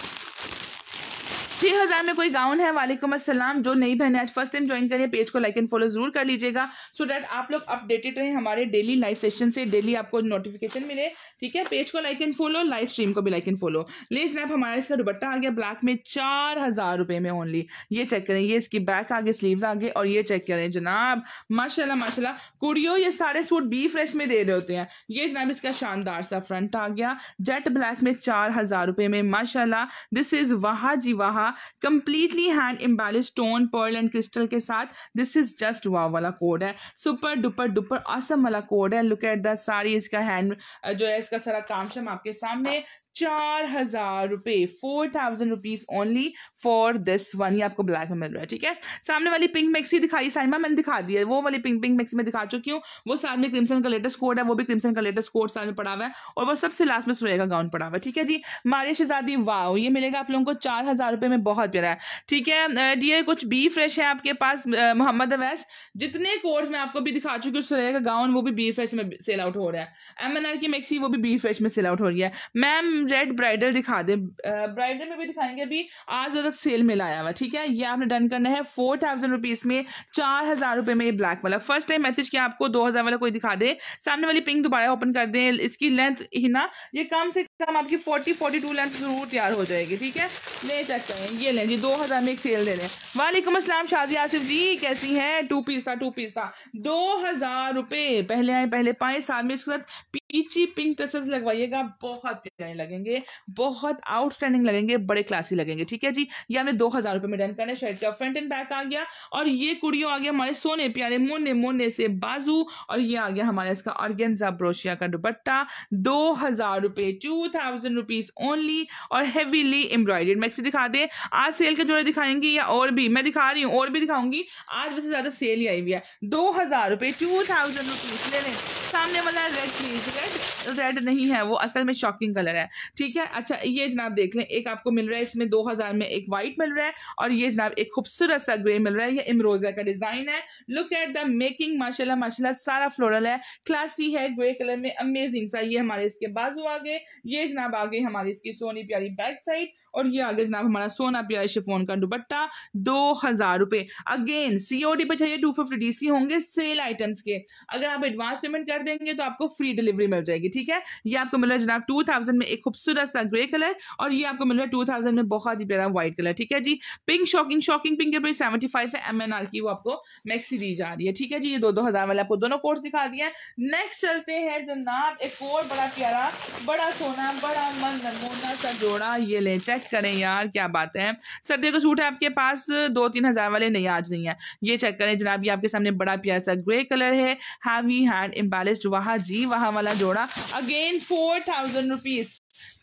छह हजार में कोई गाउन है वालेकुम असलम जो नहीं बहन आज फर्स्ट टाइम ज्वाइन करिए पेज को लाइक एंड फॉलो जरूर कर लीजिएगा सो डेट डैट आप लोग अपडेटेड रहे हमारे डेली लाइव सेशन से डेली आपको नोटिफिकेशन मिले ठीक है पेज को like and follow live stream को भी लाइक एंड फॉलो ले स्नैप हमारा इसका दुपट्टा आ गया ब्लैक में चार हजार रुपए में ओनली ये चेक करें ये इसकी बैक आगे स्लीव आगे और ये चेक करें जनाब माशाला माशाला कुड़ियों ये सारे सूट बी फ्रेश में दे रहे होते हैं ये जनाब इसका शानदार सा फ्रंट आ गया जेट ब्लैक में चार हजार रुपए में माशाला दिस इज वहा जी वहा completely hand embellish stone pearl and crystal के साथ दिस इज जस्ट वाव वाला कोड है सुपर डुपर डुपर असम वाला कोड है लुक एट द सारी इसका हैंड जो है इसका सारा काम शाम आपके सामने चार हजार रुपए four thousand rupees only for this one ये आपको ब्लैक में मिल रहा है ठीक है सामने वाली पिंक मैक्सी दिखाई साइमा मैंने दिखा दी है वो वाली पिंक पिंक मैक्सी में दिखा चुकी हूँ वो साथ में क्रिमसन का लेटेस्ट कोड है वो भी क्रिमसन का लेटेस्ट कोड साथ में पड़ा हुआ है और वो सबसे लास्ट में सुरेगा गाउन पड़ा हुआ है ठीक है जी मारिया शहजादी वाओ ये मिलेगा आप लोगों को चार हजार रुपये में बहुत प्यारा है ठीक है डियर कुछ बी फ्रेश है आपके पास मोहम्मद अवैस जितने कोर्स मैं आपको भी दिखा चुकी हूँ सुरेगा गाउन वो भी बी फ्रेश में सेल आउट हो रहा है एम की मैक्सी वो भी बी फ्रेश में सेल आउट हो रही है मैम रेड ब्राइडल दिखा दें ब्राइडल में भी दिखाएंगे अभी आज ज़्यादा सेल में लाया हुआ ठीक है ये आपने डन करना है फोर थाउजेंड रुपीज़ में चार हज़ार रुपये में ये ब्लैक वाला फर्स्ट टाइम मैसेज किया आपको दो हज़ार वाला कोई दिखा दे सामने वाली पिंक दोबारा ओपन कर दें इसकी लेंथ ही ना ये कम से कम आपकी फोर्टी फोर्टी टू लेंथ जरूर तैयार हो जाएगी ठीक है ले चेक करें ये लें जी दो हज़ार में एक सेल दे दें वालेकुम असलम शाजी आसिफ जी कैसी है टू पीस था टू पीस था दो हज़ार रुपये पहले आए पहले पाए साल में इसके साथ पीची पिंक टचेस लगवाइएगा बहुत प्यारे लगेंगे बहुत आउटस्टैंडिंग लगेंगे बड़े क्लासी लगेंगे ठीक है जी ये हमें दो हजार रुपए में डन करना है शर्ट का फ्रंट एंड बैक आ गया और ये कुड़ियों आ गया हमारे सोने प्यारे मोने मोने से बाजू और ये आ गया हमारा इसका ऑर्गेन्जा ब्रोशिया का दुपट्टा दो हजार रुपए टू थाउजेंड रुपीज ओनली और हेवीली एम्ब्रॉयडेड मैक्सी दिखा दे आज सेल के जोड़े दिखाएंगे या और भी मैं दिखा रही हूँ और भी दिखाऊंगी आज वैसे ज्यादा सेल ही आई हुई है दो हजार रुपये टू थाउजेंड रुपीज ले लें सामने वाला रेड लीजिएगा रेड नहीं है वो असल में शॉकिंग कलर है ठीक है अच्छा ये जनाब देख लें एक आपको मिल रहा है इसमें दो हज़ार में एक वाइट मिल रहा है और ये जनाब एक खूबसूरत सा ग्रे मिल रहा है ये इमरोजा का डिज़ाइन है लुक एट द मेकिंग माशाल्लाह माशाल्लाह सारा फ्लोरल है क्लासी है ग्रे कलर में अमेजिंग सा ये हमारे इसके बाजू आ गए ये जनाब आ गई हमारी इसकी सोनी प्यारी बैक साइड और ये आगे जनाब हमारा सोना प्यारा शिफोन का दुपट्टा दो हज़ार रुपए अगेन सी पे चाहिए टू फिफ्टी डी सी होंगे सेल आइटम्स के अगर आप एडवांस पेमेंट कर देंगे तो आपको फ्री डिलीवरी मिल जाएगी ठीक है ये आपको मिल रहा है जनाब टू थाउजेंड में एक खूबसूरत सा ग्रे कलर और ये आपको मिल रहा है टू थाउजेंड में बहुत ही प्यारा व्हाइट कलर ठीक है जी पिंक शॉकिंग शॉकिंग पिंक के सेवेंटी फाइव है एम एन आर की वो आपको मैक्सी दी जा रही है ठीक है जी ये दो दो हज़ार वाले आपको दोनों कोर्स दिखा दिए नेक्स्ट चलते हैं जनाब एक और बड़ा प्यारा बड़ा सोना बड़ा मन नमोना सा जोड़ा ये ले चेक सेलेक्ट करें यार क्या बात है सर्दियों का सूट है आपके पास दो तीन हज़ार वाले नहीं आज नहीं है ये चेक करें जनाब ये आपके सामने बड़ा प्यासा ग्रे कलर है हावी हैंड एम्बेलिस्ड वहाँ जी वहाँ वाला जोड़ा अगेन फोर थाउजेंड रुपीज़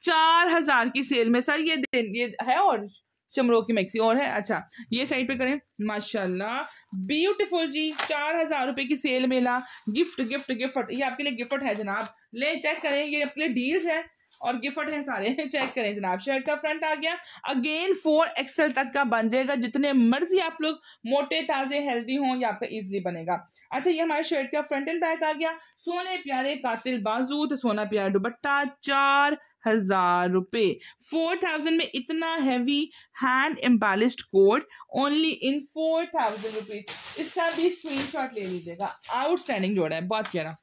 चार हज़ार की सेल में सर ये दिन ये है और चमरों की मैक्सी और है अच्छा ये साइड पे करें माशाल्लाह ब्यूटीफुल जी चार हजार रुपए की सेल मेला गिफ्ट गिफ्ट गिफ्ट ये आपके लिए गिफ्ट है जनाब ले चेक करें ये आपके लिए डील्स है और गिफ्ट हैं सारे चेक करें जनाब शर्ट का फ्रंट आ गया अगेन फोर एक्सल तक का बन जाएगा जितने मर्जी आप लोग मोटे ताजे हेल्दी हों ये आपका इजिली बनेगा अच्छा ये हमारे शर्ट का फ्रंट एंड बैक आ गया सोने प्यारे कातिल बाजू तो सोना प्यारा दुबट्टा चार हजार रुपए फोर थाउजेंड में इतना heavy hand embellished code only in four thousand rupees इसका भी स्क्रीनशॉट ले लीजिएगा आउटस्टैंडिंग जोड़ा है बहुत प्यारा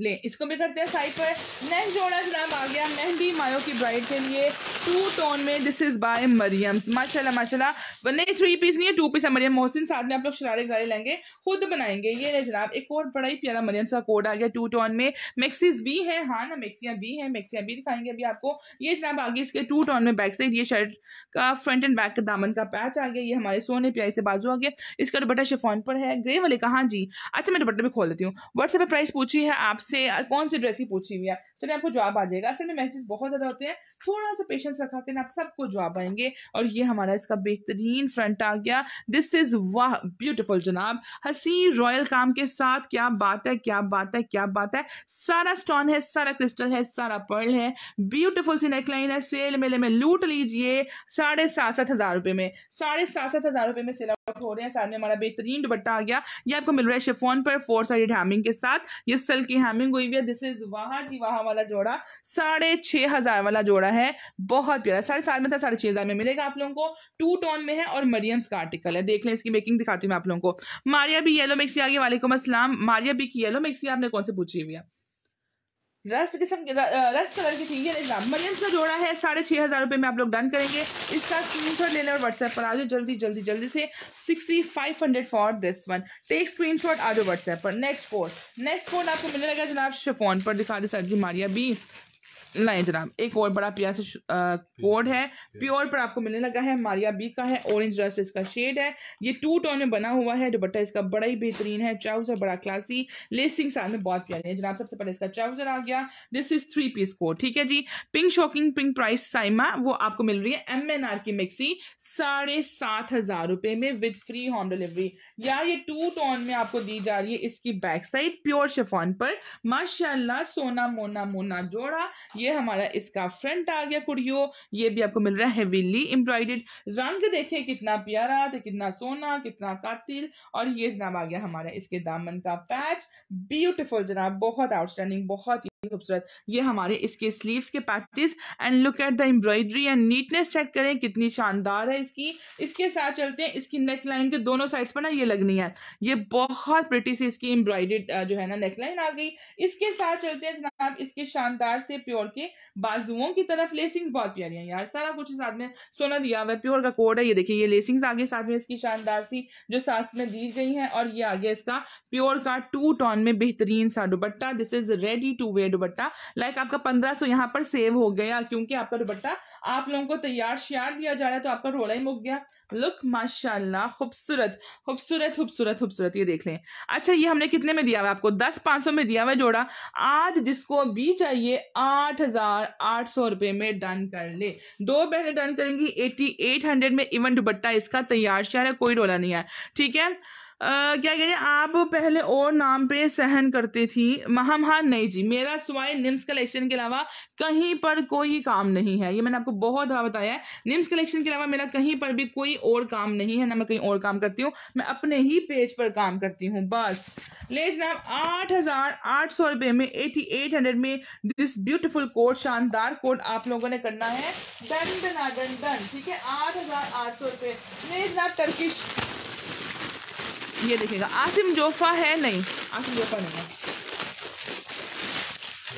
लें इसको भी करते हैं साइड पर नेक्स्ट जोड़ा जनाब आ गया मेहंदी मायो की ब्राइड के लिए टू टोन में दिस इज़ बाय मरियम्स माशाल्लाह माशाल्लाह वरना थ्री पीस नहीं है टू पीस है मरियम मोहसिन साथ में आप लोग शरारे गले लेंगे खुद बनाएंगे ये है जनाब एक और बड़ा ही प्यारा मरियम्स का कोड आ गया टू टोन में मिक्सीज भी है हाँ ना मिक्सियाँ भी हैं मिक्सियाँ भी दिखाएंगे अभी आपको ये जनाब आ गई इसके टू टोन में बैक साइड ये शर्ट का फ्रंट एंड बैक का दामन का पैच आ गया ये हमारे सोने प्याई से बाजू आ गया इसका दुपट्टा शिफॉन पर है ग्रे वाले का हाँ जी अच्छा मैं दुपट्टा भी खोल देती हूँ व्हाट्सएप पर प्राइस पूछी है आप आपसे कौन सी ड्रेस ही पूछी हुई है चलिए आपको जवाब आ जाएगा असल में मैसेज बहुत ज़्यादा होते हैं थोड़ा सा पेशेंस रखा कर आप सबको जवाब आएंगे और ये हमारा इसका बेहतरीन फ्रंट आ गया दिस इज़ वाह ब्यूटिफुल जनाब हसी रॉयल काम के साथ क्या बात है क्या बात है क्या बात है सारा स्टोन है सारा क्रिस्टल है सारा पर्ल है ब्यूटिफुल सी नेकलाइन है सेल मेले में लूट लीजिए साढ़े सात सात हज़ार रुपये में साढ़े सात सात हज़ार रुपये में सेल हो रहे हैं साथ में हमारा बेहतरीन दुपट्टा आ गया ये आपको मिल रहा है शिफोन पर फोर साइड हैमिंग के साथ ये सिल्क की हैमिंग हुई हुई है दिस इज वहा जी वहा वाला जोड़ा साढ़े छः हज़ार वाला जोड़ा है बहुत प्यारा साढ़े सात में था साढ़े छः हज़ार में मिलेगा आप लोगों को टू टोन में है और मरियम्स का आर्टिकल है देख लें इसकी मेकिंग दिखाती हूँ मैं आप लोगों को मारिया भी येलो मिक्सी आ गई वालेकुम असलम मारिया भी की येलो मिक्सी आपने कौन से पूछी हुई है रस्ट किस्म रस्ट कलर की थी ये एग्जाम का जोड़ा है साढ़े छः हज़ार रुपये में आप लोग डन करेंगे इसका स्क्रीन शॉट लेने और व्हाट्सएप पर आ जाओ जल्दी जल्दी जल्दी से sixty five hundred for this one take screen screenshot आ जाओ व्हाट्सएप पर नेक्स्ट फोन नेक्स्ट फोन आपको मिलने लगा जनाब शेफोन पर दिखा दे सर जी मारिया बी लाएं जनाब एक और बड़ा प्यार से कोड है प्योर पर आपको मिलने लगा है मारिया बी का है ऑरेंज रस्ट इसका शेड है ये टू टोन में बना हुआ है दुपट्टा इसका बड़ा ही बेहतरीन है ट्राउजर बड़ा क्लासी लेसिंग साथ में बहुत प्यारे है जनाब सबसे पहले इसका ट्राउजर आ गया this is three piece code ठीक है जी pink shocking pink price Saima वो आपको मिल रही है एम एन आर की मिक्सी साढ़े सात हजार रुपए में विद फ्री होम डिलीवरी या ये टू टोन में आपको दी जा रही है इसकी बैक साइड प्योर शिफॉन पर माशाला सोना मोना मोना जोड़ा ये हमारा इसका फ्रंट आ गया कुड़ियो ये भी आपको मिल रहा है हेवीली एम्ब्रॉयडेड रंग देखें कितना प्यारा थे तो कितना सोना कितना कातिल और ये जनाब आ गया हमारा इसके दामन का पैच ब्यूटिफुल जनाब बहुत आउटस्टैंडिंग बहुत खूबसूरत ये हमारे इसके स्लीव्स के patches and look at the embroidery and neatness check करें कितनी शानदार है इसकी इसके साथ चलते हैं इसकी नेक लाइन के दोनों साइड्स पर ना ये लगनी है ये बहुत प्रिटी सी इसकी एम्ब्रॉयडेड जो है ना नेक लाइन आ गई इसके साथ चलते हैं जनाब इसके शानदार से प्योर के बाजुओं की तरफ लेसिंग बहुत प्यारी है यार सारा कुछ साथ में सोना दिया हुआ है प्योर का कोड है ये देखिए ये लेसिंग आ गई साथ में इसकी शानदार सी जो साथ में दी गई है और ये आ गया इसका प्योर का टू टॉन में बेहतरीन सा dupatta this is ready to wear dupatta like आपका पंद्रह सौ यहाँ पर सेव हो गया क्योंकि आपका दुपट्टा आप लोगों को तैयार श्यार दिया जा रहा है तो आपका रोड़ा ही मुक गया लुक माशाल्लाह खूबसूरत खूबसूरत खूबसूरत खूबसूरत ये देख लें अच्छा ये हमने कितने में दिया हुआ आपको दस पाँच सौ में दिया हुआ जोड़ा आज जिसको भी चाहिए आठ हजार आठ सौ रुपये में डन कर ले दो बहनें डन करेंगी एटी एट हंड्रेड में इवन दुपट्टा इसका तैयार शहर है कोई डोला नहीं है ठीक है क्या कहते हैं आप पहले और नाम पे सहन करती थी महम हाँ नहीं जी मेरा स्वाय निम्स कलेक्शन के अलावा कहीं पर कोई काम नहीं है ये मैंने आपको बहुत दफा बताया है निम्स कलेक्शन के अलावा मेरा कहीं पर भी कोई और काम नहीं है ना मैं कहीं और काम करती हूँ मैं अपने ही पेज पर काम करती हूँ बस ले जनाब आठ हजार आठ सौ रुपये में एटी एट हंड्रेड में दिस ब्यूटिफुल कोट शानदार कोट आप लोगों ने करना है डन डन डन ठीक है आठ हजार आठ सौ रुपये ले जनाब टर्किश ये देखिएगा आसिम जोफा है नहीं आसिम जोफा नहीं है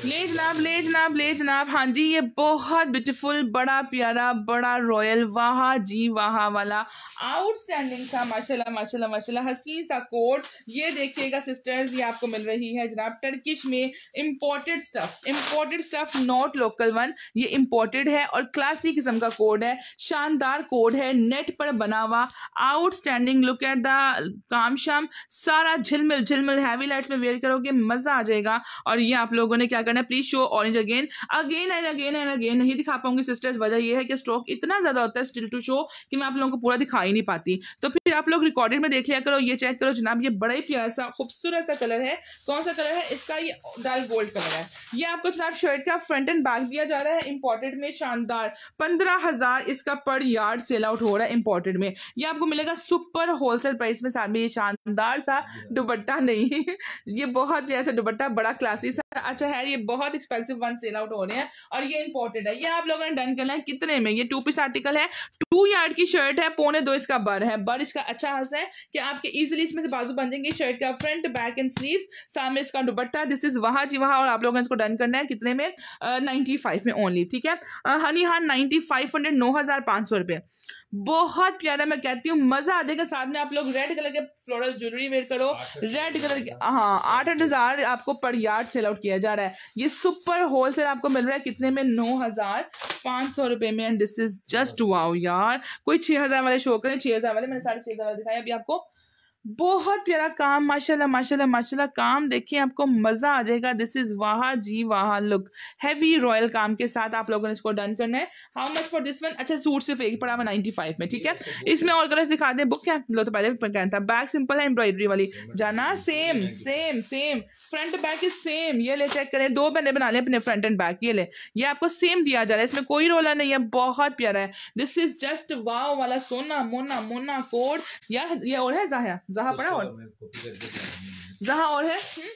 ले जनाब ले जनाब ले जनाब हाँ जी ये बहुत ब्यूटीफुल बड़ा प्यारा बड़ा रॉयल वाह जी वाह वाला आउटस्टैंडिंग सा माशाल्लाह माशाल्लाह माशाल्लाह हसीन सा कोट ये देखिएगा सिस्टर्स ये आपको मिल रही है जनाब टर्किश में imported stuff imported stuff not local one ये इम्पोर्टेड है और क्लासी किस्म का कोड है शानदार कोड है नेट पर बना हुआ आउट लुक एट द काम शाम सारा झिलमिल झिलमिल हैवी लाइट में वेयर करोगे मज़ा आ जाएगा और ये आप लोगों ने क्या करना है please show orange again again and again and again नहीं दिखा पाऊंगी सिस्टर्स वजह यह है कि स्ट्रोक इतना ज्यादा होता है स्टिल टू शो कि मैं आप लोगों को पूरा दिखा ही नहीं पाती तो फिर आप लोग रिकॉर्डेड में देख लिया करो ये चेक करो जनाब ये बड़ा ही प्यारा सा खूबसूरत सा कलर है कौन सा कलर है इसका ये डाल गोल्ड कलर है ये आपको जनाब शर्ट का फ्रंट एंड बैक दिया जा रहा है इंपॉर्टेड में शानदार पंद्रह इसका पर यार्ड सेल आउट हो रहा है इंपॉर्टेड में ये आपको मिलेगा सुपर होलसेल प्राइस में साथ में ये शानदार सा दुबट्टा नहीं ये बहुत जैसा दुबट्टा बड़ा क्लासी सा अच्छा है ये बहुत एक्सपेंसिव वन सेल आउट हो रहे हैं और ये इंपॉर्टेंट है ये आप लोगों ने डन करना है कितने में ये टू पीस आर्टिकल है टू यार्ड की शर्ट है पौने दो इसका बर है बर इसका अच्छा हासा है कि आपके इजिली इसमें से बाजू बन जाएंगे शर्ट का फ्रंट बैक एंड स्लीव सामने इसका दुपट्टा दिस इज वहां जी वहां और आप लोगों ने इसको डन करना है कितने में नाइनटी uh, में ओनली ठीक है हनी हाँ नाइनटी फाइव हंड्रेड नौ हजार पाँच सौ रुपये बहुत प्यारा मैं कहती हूँ मजा आ जाएगा साथ में आप लोग रेड कलर के फ्लोरल ज्वेलरी वेयर करो रेड कलर के हाँ आठ आठ हजार आपको पर यार्ड सेल आउट किया जा रहा है ये सुपर होलसेल आपको मिल रहा है कितने में नौ हजार पांच सौ रुपए में and this is just wow यार कोई छह हजार वाले शो करें छह हजार वाले मैंने साढ़े छह हजार वाले दिखाए अभी आपको बहुत प्यारा काम माशाल्लाह माशाल्लाह माशाल्लाह काम देखिए आपको मज़ा आ जाएगा दिस इज़ वाह जी वाह लुक हैवी रॉयल काम के साथ आप लोगों ने इसको डन करना है how much for this one अच्छा सूट सिर्फ एक पड़ा हुआ नाइनटी फाइव में ठीक है इसमें और कलर्स दिखा दें बुक है लो तो पहले कहना था बैग सिंपल है एम्ब्रॉयडरी वाली जाना same same same front back is same ये ले चेक करें दो मैंने बना लें अपने फ्रंट एंड बैक ये ले ये आपको सेम दिया जा रहा है इसमें कोई रोला नहीं है बहुत प्यारा है दिस इज जस्ट वाव वाला सोना मोना मोना कोड या ये और है जहा जहा पड़ा और जहा और है हुँ? हम्म।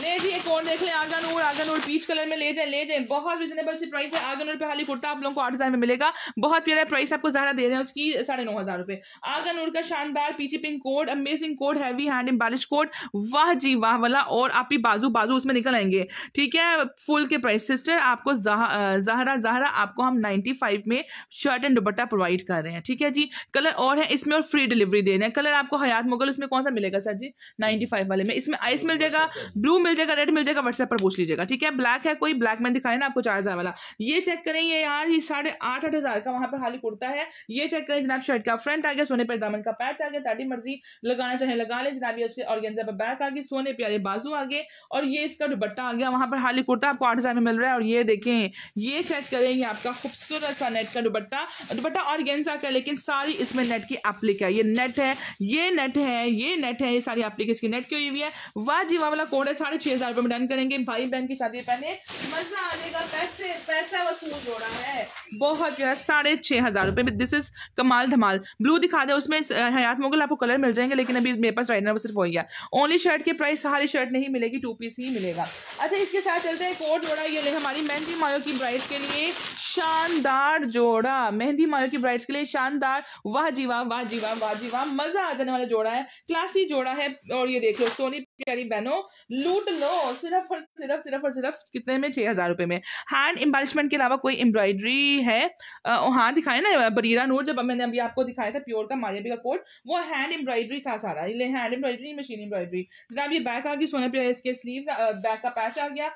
ले जी एक और देख ले आगनूर आगनूर पीच कलर में ले जाए ले जाए बहुत रिजनेबल सी प्राइस है आगनूर पे खाली कुर्ता आप लोगों को आठ हज़ार में मिलेगा बहुत प्यारा प्राइस आपको ज़्यादा दे रहे हैं उसकी साढ़े नौ हज़ार रुपये आगानूर का शानदार पीछे pink code amazing code heavy hand embellish code वाह जी वाह वाला और आपकी बाजू बाजू उसमें निकल आएंगे ठीक है फुल के प्राइस सिस्टर आपको जहरा जहरा आपको हम नाइनटी फाइव में शर्ट एंड दुपट्टा प्रोवाइड कर रहे हैं ठीक है जी कलर और है इसमें और फ्री डिलीवरी दे रहे हैं कलर आपको हयात मुगल उसमें कौन सा मिलेगा सर जी नाइन्टी फाइव वाले में इसमें आइस मिल जाएगा ब्लू मिल जाएगा रेड मिल जाएगा व्हाट्सएप पर पूछ लीजिएगा ठीक है ब्लैक है कोई ब्लैक मैन दिखाए ना आपको चार हज़ार वाला ये चेक करें ये यार ये साढ़े आठ आठ हज़ार का वहां पर खाली कुर्ता है ये चेक करें जनाब शर्ट का फ्रंट आ गया सोने पर दामन का पैच आ गया ताटी मर्जी लगाना चाहे लगा लें जनाब ये और ऑर्गेंजा पर बैक आ गई सोने प्यारे बाजू आ गए और ये इसका दुबट्टा आ गया वहां पर खाली कुर्ता आपको आठ में मिल रहा है और ये देखें ये चेक करें ये आपका खूबसूरत सा नेट का दुबट्टा दुबट्टा और गेंजा का लेकिन सारी इसमें नेट की एप्लिक है ये नेट है ये नेट है ये नेट है ये सारी एप्लिक इसकी नेट की हुई है वाज ही वाला कोड है साढ़े छह हजार रुपए में डन करेंगे भाई बहन की शादी पहने मजा आने का पैसे पैसा वसूल हो रहा है बहुत जो है साढ़े छः हज़ार रुपये दिस इज़ कमाल धमाल ब्लू दिखा दे उसमें हयात मुगल आपको कलर मिल जाएंगे लेकिन अभी मेरे पास राइट नाउ सिर्फ वही है ओनली शर्ट की प्राइस सारी शर्ट नहीं मिलेगी टू पीस ही मिलेगा अच्छा इसके साथ चलते हैं एक और जोड़ा ये ले हमारी मेहंदी मायो की ब्राइड के लिए शानदार जोड़ा मेहंदी मायो की ब्राइड्स के लिए शानदार वाह जीवा वाह जीवा वाह जीवा मज़ा आ जाने वाला जोड़ा है क्लासी जोड़ा है और ये देख लो सोनी प्यारी बहनों लूट लो सिर्फ और सिर्फ सिर्फ और सिर्फ कितने में छह हज़ार रुपए में हैंड एम्बालिशमेंट के अलावा कोई एम्ब्रॉयडरी है आ, हाँ दिखाया ना बरीरा नूर जब मैंने अभी आपको दिखाया था प्योर का मारियाबी का कोट वो हैंड एम्ब्रॉयडरी था सारा हैंड एम्ब्रॉयडरी मशीन एम्ब्रॉयडरी जब ये बैक आ गई सोने पे इसके स्लीव बैक का पैच आ गया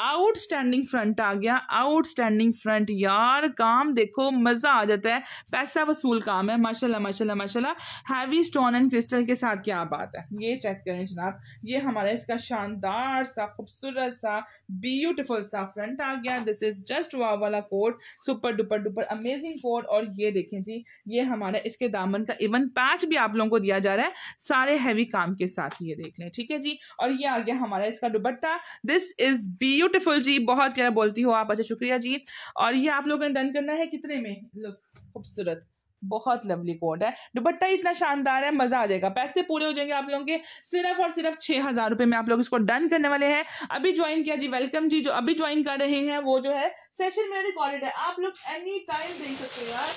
आउटस्टैंडिंग फ्रंट आ गया आउटस्टैंडिंग फ्रंट यार काम देखो मज़ा आ जाता है पैसा वसूल काम है माशाल्लाह माशाल्लाह माशाल्लाह हैवी स्टोन एंड क्रिस्टल के साथ क्या बात है ये चेक करें जनाब ये हमारा इसका शानदार सा खूबसूरत सा ब्यूटीफुल सा फ्रंट आ गया दिस इज़ जस्ट वाह वाला coat super duper duper amazing coat और ये देखें जी ये हमारा इसके दामन का इवन पैच भी आप लोगों को दिया जा रहा है सारे हैवी काम के साथ ये देख लें ठीक है जी और ये आ गया हमारा इसका dupatta this is be beautiful जी बहुत क्या बोलती हो आप अच्छा शुक्रिया जी और ये आप लोगों ने डन करना है कितने में लुक खूबसूरत बहुत लवली कोट है दुपट्टा इतना शानदार है मजा आ जाएगा पैसे पूरे हो जाएंगे आप लोगों के सिर्फ और सिर्फ छह हजार रुपए में आप लोग इसको डन करने वाले हैं अभी ज्वाइन किया जी वेलकम जी जो अभी ज्वाइन कर रहे हैं वो जो है सेशन मेरा रिकॉर्डेड है आप लोग एनी टाइम देख सकते हो यार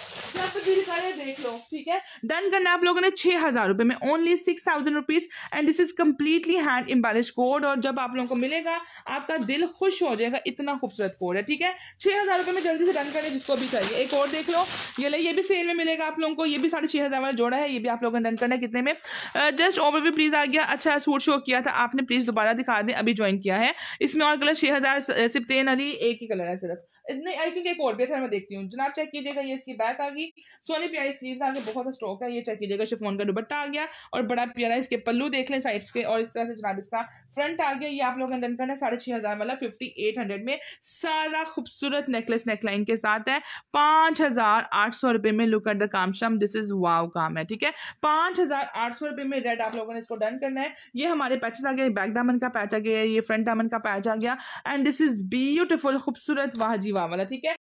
जब भी रिकॉर्ड देख लो ठीक है डन करना आप लोगों ने छह हज़ार रुपये में only six thousand rupees and this is completely hand embellish code और जब आप लोगों को मिलेगा आपका दिल खुश हो जाएगा इतना खूबसूरत कोड है ठीक है छः हज़ार रुपये में जल्दी से डन करें जिसको भी चाहिए एक और देख लो ये ले ये भी सेल में मिलेगा आप लोगों को ये भी साढ़े छः हज़ार वाला जोड़ा है ये भी आप लोगों ने डन करना है कितने में जस्ट ओवर भी प्लीज़ आ गया अच्छा सूट शो किया था आपने प्लीज़ दोबारा दिखा दें अभी ज्वाइन किया है इसमें और कलर छः हज़ार सिप्तेन अली एक ही कलर है सिर्फ नहीं आई थिंक एक और भी है अच्छा मैं देखती हूँ जनाब चेक कीजिएगा ये इसकी बैक आ गई सोनी प्यारी स्लीव आगे बहुत सा स्टॉक है ये चेक कीजिएगा शिफोन का दुपट्टा आ गया और बड़ा प्यारा इसके पल्लू देख लें साइड्स के और इस तरह से जनाब इसका फ्रंट आ गया ये आप लोग डन करना साढ़े छह हज़ार मतलब फिफ्टी एट हंड्रेड में सारा खूबसूरत नेकलेस नेकलाइन के साथ है पांच हज़ार आठ सौ रुपए में लुक एट द काम शाम दिस इज़ वाव काम है ठीक है पांच हज़ार आठ सौ रुपए में रेड आप लोगों ने इसको डन करना है ये हमारे पैचेस आ गए बैक दामन का पैच आ गया ये फ्रंट दामन का पैच आ गया एंड दिस इज़ ब्यूटिफुल खूबसूरत वाह जी वाह वाला ठीक है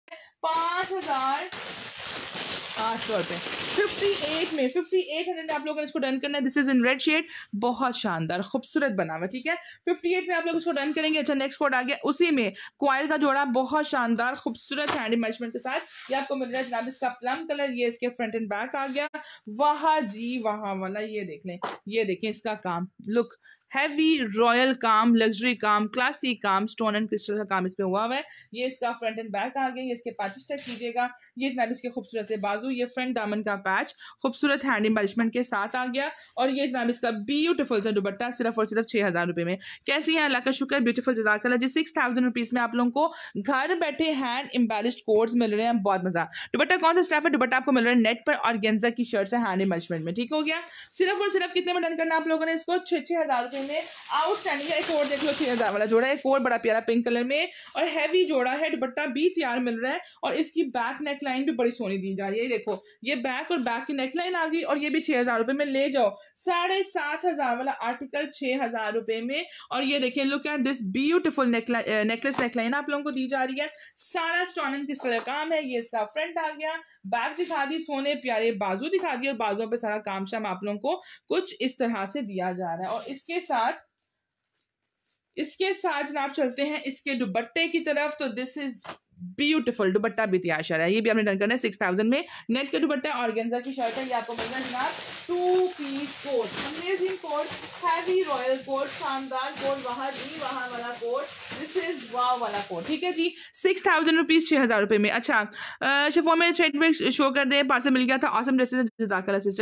पाँच हज़ार आठ सौ रुपये फिफ्टी एट में फिफ्टी एट हंड्रेड में आप लोगों ने इसको डन करना है this is in red shade बहुत शानदार खूबसूरत बना हुआ ठीक है फिफ्टी एट में आप लोग इसको डन करेंगे अच्छा नेक्स्ट कोड आ गया उसी में क्वाइल का जोड़ा बहुत शानदार खूबसूरत हैंड मैनेजमेंट के साथ ये आपको मिल रहा है इसका प्लम कलर ये इसके फ्रंट एंड बैक आ गया वहा जी वहा वाला ये देख लें ये देखें इसका काम लुक हैवी रॉयल काम लग्जरी काम क्लासिक काम स्टोन एंड क्रिस्टल का काम इसमें हुआ हुआ है ये इसका फ्रंट एंड बैक आ गया ये इसके पैचेस तक कीजिएगा ये जनाब इसके खूबसूरत से बाजू ये फ्रंट दामन का पैच खूबसूरत हैंड एम्बलिशमेंट के साथ आ गया और ये जनाब इसका ब्यूटीफुल सा दुबट्टा सिर्फ और सिर्फ छः हज़ार रुपये में कैसी है अल्लाह का शुक्र ब्यूटीफुल जजाक जी सिक्स थाउजेंड रुपीज़ में आप लोगों को घर बैठे हैंड एम्बेलिश कोड्स मिल रहे हैं बहुत मज़ा दुबट्टा कौन सा स्टाफ है दुबट्टा आपको मिल रहा है नेट पर और गेंजा की शर्ट है हैंड एम्बलिशमेंट में ठीक हो गया सिर्फ और सिर्फ कितने में डन करना आप लोगों ने इसको छः छः हज़ार रुपये कलर में आउटस्टैंडिंग है एक और देख लो चीजेदार वाला जोड़ा है एक और बड़ा प्यारा पिंक कलर में और हैवी जोड़ा है दुपट्टा भी तैयार मिल रहा है और इसकी बैक नेक लाइन भी बड़ी सोनी दी जा रही है देखो ये बैक और बैक की नेक लाइन आ गई और ये भी छह हजार रुपए में ले जाओ साढ़े सात हजार वाला आर्टिकल छह हजार रुपए में और ये देखिए look at this beautiful necklace neckline आप लोगों को दी जा रही है सारा स्टॉन किस तरह काम है ये इसका फ्रंट आ गया बैग दिखा दी सोने प्यारे बाजू दिखा दी और बाजुओं पे सारा काम शाम आप लोगों को कुछ इस तरह से दिया जा रहा है और इसके साथ इसके साथ जनाब चलते हैं इसके दुबट्टे की तरफ तो दिस इज ब्यूटिफुल दुबट्टा भी तैयार शर्ट है ये भी आपने डन करना है सिक्स थाउजेंड में नेट के दुबट्टा और गेंजा की शर्ट है ये आपको मिलना है जनाब two piece coat amazing coat heavy royal coat शानदार कोट वहां जी वहाँ वाला कोट सिस्टर अच्छा,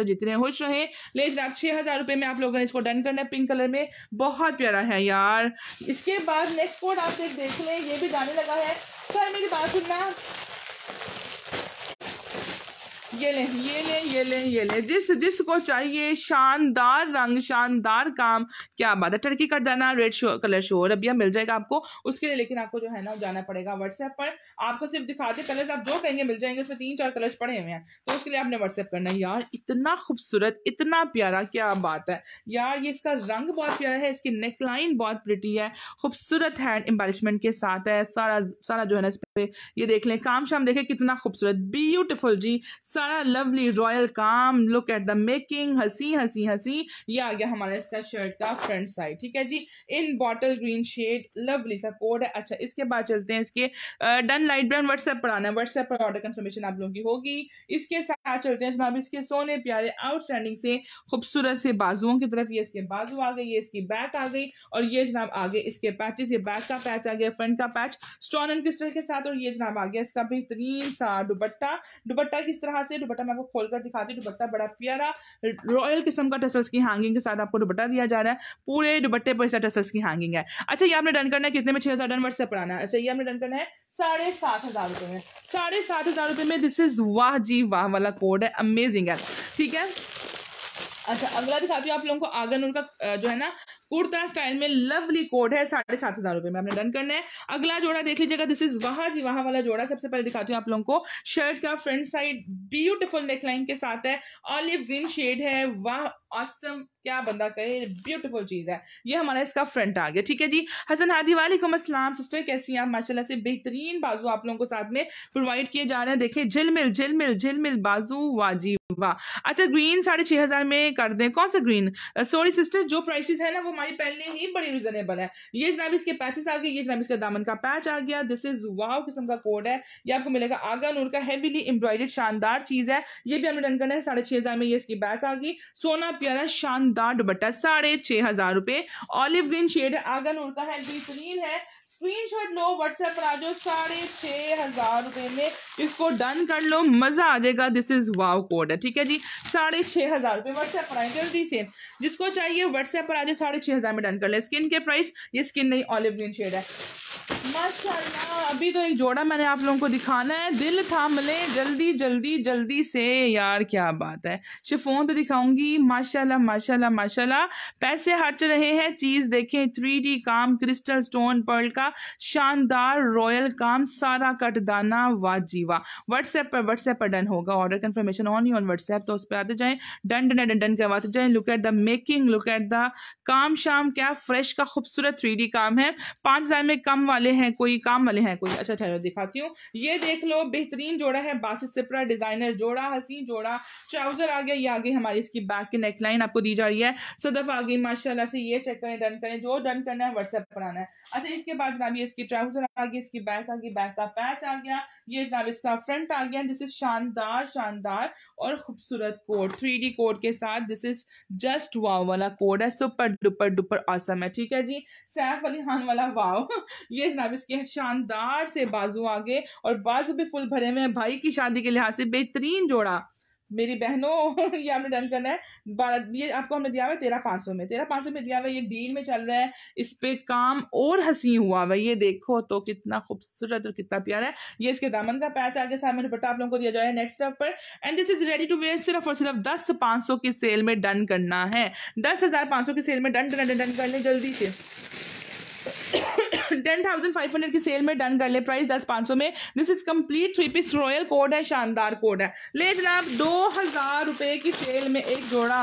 जितने खुश रहे ले जनाब छह हज़ार रुपए में आप लोगों ने इसको डन करना है पिंक कलर में बहुत प्यारा है यार इसके बाद नेक्स्ट कोड आप देख लें ये भी जाने लगा है सर मेरी बात सुनना ये लें ये लें ये लें ये लें जिस जिस को चाहिए शानदार रंग शानदार काम क्या बात है टर्की कर दाना रेड शो, कलर शोर अभी मिल जाएगा आपको उसके लिए लेकिन आपको जो है ना जाना पड़ेगा व्हाट्सएप पर आपको सिर्फ दिखाते कलर्स आप जो कहेंगे मिल जाएंगे उसमें तीन चार कलर्स पड़े हुए हैं तो उसके लिए आपने व्हाट्सएप करना है यार इतना खूबसूरत इतना प्यारा क्या बात है यार ये इसका रंग बहुत प्यारा है इसकी नेकलाइन बहुत प्रिटी है खूबसूरत हैंड एम्बेलिशमेंट के साथ है सारा सारा जो है ना पे ये देख लें काम शाम देखें कितना खूबसूरत ब्यूटीफुल जी सारा लवली रॉयल काम लुक एट द मेकिंग हंसी हंसी हंसी ये आ गया हमारा इसका शर्ट का फ्रंट साइड ठीक है जी in bottle green shade lovely सा कोड है अच्छा इसके बाद चलते हैं इसके डन लाइट ब्रांड व्हाट्सएप पर आना व्हाट्सएप पर ऑर्डर कन्फर्मेशन आप लोगों की होगी इसके साथ चलते हैं जनाब इसके सोने प्यारे आउटस्टैंडिंग से खूबसूरत से बाजुओं की तरफ ये इसके बाजू आ गई ये इसकी बैक आ गई और ये जनाब आगे इसके पैचेस ये बैक का पैच आ गया फ्रंट का पैच स्टोन एंड क्रिस्टल के साथ साथ तो और ये जनाब आ गया इसका बेहतरीन सा दुबट्टा दुबट्टा किस तरह से दुबट्टा मैं आपको खोल कर दिखाती हूँ दुबट्टा बड़ा प्यारा रॉयल किस्म का टसल्स की हैंगिंग के साथ आपको दुबट्टा दिया जा रहा है पूरे दुबट्टे पर टसल्स की हैंगिंग है अच्छा ये आपने डन करना है कितने में छह डन वर्ष से पढ़ाना है अच्छा ये आपने डन करना है साढ़े सात हज़ार रुपये में साढ़े सात हज़ार रुपये में दिस इज़ वाह जी वाह वाला कोड है अमेजिंग है ठीक है अच्छा अगला दिखाती हूँ आप लोगों को आगन उनका जो है ना कुर्ता स्टाइल में लवली कोड है साढ़े सात हजार रुपए में आपने डन करना है अगला जोड़ा देख लीजिएगा दिस इज वहां जी वहां वाला जोड़ा सबसे पहले दिखाती हूँ आप लोगों को शर्ट का फ्रंट साइड ब्यूटिफुल नेकलाइन के साथ है ऑलिव ग्रीन शेड है वह ऑसम क्या बंदा कहे ब्यूटीफुल चीज है ये हमारा इसका फ्रंट आ गया ठीक है जी हसन हादी वालेकुम असलम सिस्टर कैसी हैं आप माशाल्लाह से बेहतरीन बाजू आप लोगों को साथ में प्रोवाइड किए जा रहे हैं देखे झिलमिल झिलमिल झिलमिल बाजू वाजी वाह अच्छा ग्रीन साढ़े छह हजार में कर दें कौन सा ग्रीन सॉरी सिस्टर जो प्राइसेस है ना वो हमारी पहनने ही बड़ी रिजनेबल है ये जनाब इसके पैचेस आ गए ये जनाब इसका दामन का पैच आ गया दिस इज वाव किस्म का कोड है ये आपको मिलेगा आगा नूर का हैवीली एम्ब्रॉयडेड शानदार चीज है ये भी हमने डन करना है साढ़े छह में ये इसकी बैक आ गई सोना प्यारा शानदार दुबट्टा साढ़े छह हजार रुपए ऑलिव ग्रीन शेड है आगा नूर का है बेहतरीन है स्क्रीनशॉट लो व्हाट्सएप पर आ जाओ साढ़े छः हज़ार रुपये में इसको डन कर लो मज़ा आ जाएगा दिस इज़ वाव कोड है ठीक है जी साढ़े छः हज़ार रुपये व्हाट्सएप पर आए जल्दी से जिसको चाहिए व्हाट्सएप पर आ जाए साढ़े छः हज़ार में डन कर ले स्किन के प्राइस ये स्किन नहीं ऑलिव ग्रीन शेड है माशाल्लाह अभी तो एक जोड़ा मैंने आप लोगों को दिखाना है दिल थाम मिले जल्दी जल्दी जल्दी से यार क्या बात है शिफोन तो दिखाऊंगी माशाल्लाह माशाल्लाह माशाल्लाह पैसे हर्च रहे हैं चीज़ देखें थ्री डी काम क्रिस्टल स्टोन पर्ल का शानदार रॉयल काम सारा कटदाना वाजीवा व्हाट्सएप पर व्हाट्सएप पर डन होगा ऑर्डर कन्फर्मेशन ऑन ही ऑन व्हाट्सएप तो उस पर आते जाए डन डन डन डन करवाते जाए look at the making look at the काम शाम क्या फ्रेश का खूबसूरत थ्री काम है पांच हज़ार में कम वाले हैं हैं कोई काम वाले हैं कोई अच्छा ठहरो दिखाती हूँ ये देख लो बेहतरीन जोड़ा है बासी सिपरा डिजाइनर जोड़ा हसीन जोड़ा ट्राउजर आ गया ये आगे हमारी इसकी बैक की नेकलाइन आपको दी जा रही है सदफ आ गई माशाला से ये चेक करें डन करें जो डन करना है व्हाट्सएप पर आना है अच्छा इसके बाद जनाबी इसकी ट्राउजर आ गई इसकी बैक आ गई बैक का पैच आ गया ये जनाब इसका फ्रंट आ गया दिस इज शानदार शानदार और खूबसूरत कोड थ्री डी कोड के साथ दिस इज जस्ट वाव वाला कोड है सुपर डुपर डुपर आसम है ठीक है जी सैफ अली खान वाला वाव ये जनाब इसके शानदार से बाजू आ गए और बाजू भी फुल भरे हुए भाई की शादी के लिहाज से बेहतरीन जोड़ा मेरी बहनों ये आपने डन करना है ये आपको हमने दिया हुआ है तेरह पाँच सौ में तेरह पाँच सौ में दिया हुआ है ये डील में चल रहा है इस पर काम और हंसी हुआ हुआ ये देखो तो कितना खूबसूरत और कितना प्यारा है ये इसके दामन का पैच आगे सामने दुपट्टा आप लोगों को दिया जाए है नेक्स्ट स्टेप पर and this is ready to wear सिर्फ और सिर्फ दस पाँच सौ की सेल में डन करना है दस हज़ार पाँच सौ की सेल में डन डन डन कर लें जल्दी से टेन थाउजेंड फाइव हंड्रेड की सेल में डन कर ले प्राइस दस पांच सौ में this is complete three piece royal code है शानदार कोड है ले जनाब दो हजार रुपए की सेल में एक जोड़ा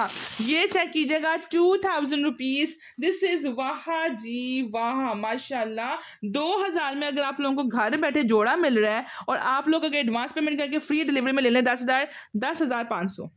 ये चेक कीजिएगा two thousand rupees this is वाह जी वाह माशाल्लाह दो हजार में अगर आप लोगों को घर बैठे जोड़ा मिल रहा है और आप लोग अगर एडवांस पेमेंट करके फ्री डिलीवरी में ले लें दस हजार दस हजार पाँच सौ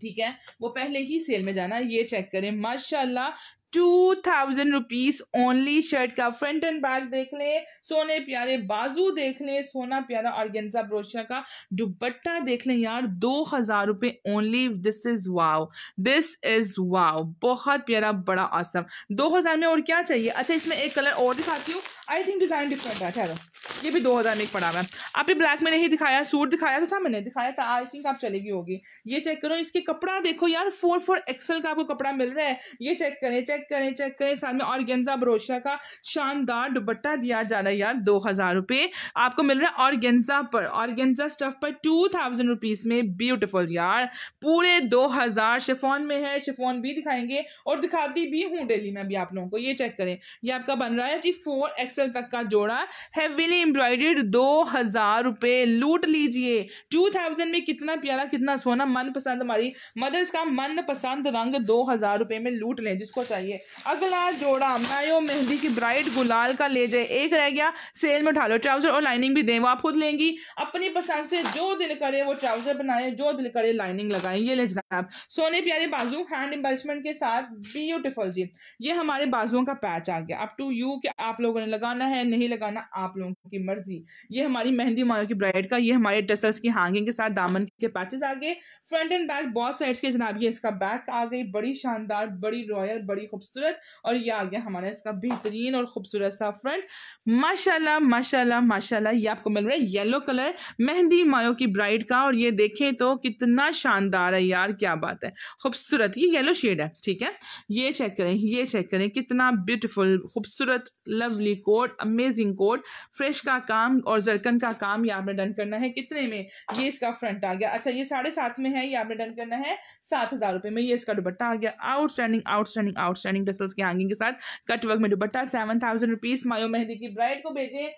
ठीक है वो पहले ही सेल में जाना ये चेक करें माशाल्लाह two thousand rupees only shirt का फ्रंट एंड बैक देख लें सोने प्यारे बाजू देख लें सोना प्यारा गेंजा ब्रोशा का दुपट्टा देख लें यार दो हजार रुपए only this is wow this is wow बहुत प्यारा बड़ा आसम दो हजार में और क्या चाहिए अच्छा इसमें एक कलर और दिखाती हूँ आई थिंक डिजाइन डिफरेंट है ये भी दो हज़ार में एक पड़ा हुआ है आपने ब्लैक में नहीं दिखाया सूट दिखाया तो था मैंने दिखाया था आई थिंक आप चलेगी होगी ये चेक करो इसके कपड़ा देखो यार फोर फोर एक्सल का आपको कपड़ा मिल रहा है ये चेक करें चेक करें चेक करें साथ में और गेंजा ब्रोशा का शानदार दुपट्टा दिया जा रहा है यार दो हज़ार रुपये आपको मिल रहा है और गेंजा पर और गेंजा स्टफ पर टू थाउजेंड रुपीज़ में ब्यूटिफुल यार पूरे दो हज़ार शिफोन में है शिफोन भी दिखाएंगे और दिखाती भी हूँ डेली में भी आप लोगों को ये चेक करें यह आपका बन रहा है जी फोर एक्सल तक का जोड़ा है लिए एम्ब्रॉयडेड दो हजार रुपए लूट लीजिए टू थाउजेंड में कितना प्यारा कितना सोना मन पसंद हमारी मदर्स का मन पसंद रंग दो हजार रुपए में लूट लें जिसको चाहिए अगला जोड़ा नायो मेहंदी की ब्राइट गुलाल का ले जाए एक रह गया सेल में उठा लो ट्राउजर और लाइनिंग भी दें वो आप खुद लेंगी अपनी पसंद से जो दिल करे वो ट्राउजर बनाए जो दिल करे लाइनिंग लगाए ये ले जनाब सोने प्यारे बाजू हैंड एम्बलिशमेंट के साथ ब्यूटिफुल जी ये हमारे बाजुओं का पैच आ गया अप टू यू कि आप लोगों ने लगाना है नहीं लगाना आप लोगों की मर्जी ये हमारी मेहंदी मायो की ब्राइड का ये हमारे टसल्स की हैंगिंग के साथ दामन के पैचेस आ गए फ्रंट एंड बैक बहुत साइड्स के जनाब ये इसका बैक आ गई बड़ी शानदार बड़ी रॉयल बड़ी खूबसूरत और ये आ गया हमारा इसका बेहतरीन और खूबसूरत सा फ्रंट माशाल्लाह माशाल्लाह माशाल्लाह ये आपको मिल रहा है येलो कलर मेहंदी मायो की ब्राइड का और ये देखें तो कितना शानदार है यार क्या बात है खूबसूरत ये येलो शेड है ठीक है ये चेक करें ये चेक करें कितना ब्यूटीफुल खूबसूरत लवली कोट अमेजिंग कोट फ्रे फ्रेश का काम और जरकन का काम ये आपने डन करना है कितने में ये इसका फ्रंट आ गया अच्छा ये साढ़े सात में है ये आपने डन करना है सात हज़ार रुपये में ये इसका दुपट्टा आ गया आउटस्टैंडिंग आउटस्टैंडिंग आउटस्टैंडिंग टसल्स के हैंगिंग के साथ कट वर्क में dupatta seven thousand rupees mayun mehndi की ब्राइड को भेजे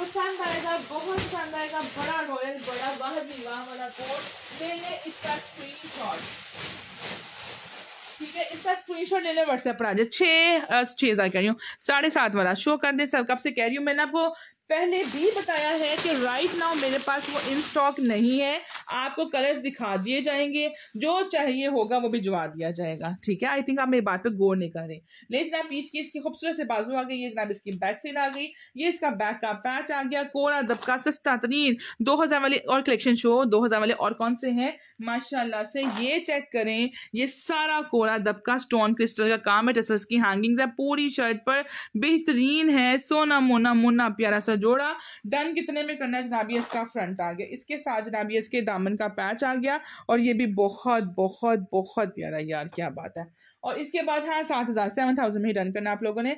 पसंद आएगा बहुत पसंद आएगा बड़ा रॉयल बड़ा वाह विवाह वाला कोट ले इसका स्क्रीन शॉट ठीक है इसका स्क्रीनशॉट ले लें व्हाट्सएप पर आ जाए छः छः हज़ार कह रही हूँ साढ़े सात वाला शो कर दे सर कब से कह रही हूँ मैंने आपको पहले भी बताया है कि राइट नाउ मेरे पास वो इन स्टॉक नहीं है आपको कलर्स दिखा दिए जाएंगे जो चाहिए होगा वो भिजवा दिया जाएगा ठीक है आई थिंक आप मेरी बात पे गौर नहीं करें ले जनाब पीछ की इसकी खूबसूरत से बाजू आ गई ये जनाब इसकी बैक सेल आ गई ये इसका बैक का पैच आ गया कोरा दबका सस्ता तरीन दो हज़ार वाले और कलेक्शन शो दो हज़ार वाले और कौन से है माशाला से ये चेक करें ये सारा कोरा दबका स्टोन क्रिस्टल का काम है टसल्स की हैंगिंग है पूरी शर्ट पर बेहतरीन है सोना मोना मोना प्यारा सा जोड़ा डन कितने में करना है जनाबी इसका फ्रंट आ गया इसके साथ जनाबी इसके दामन का पैच आ गया और ये भी बहुत बहुत बहुत प्यारा यार क्या बात है और इसके बाद हाँ सात हज़ार सेवन थाउजेंड में ही डन करना आप लोगों ने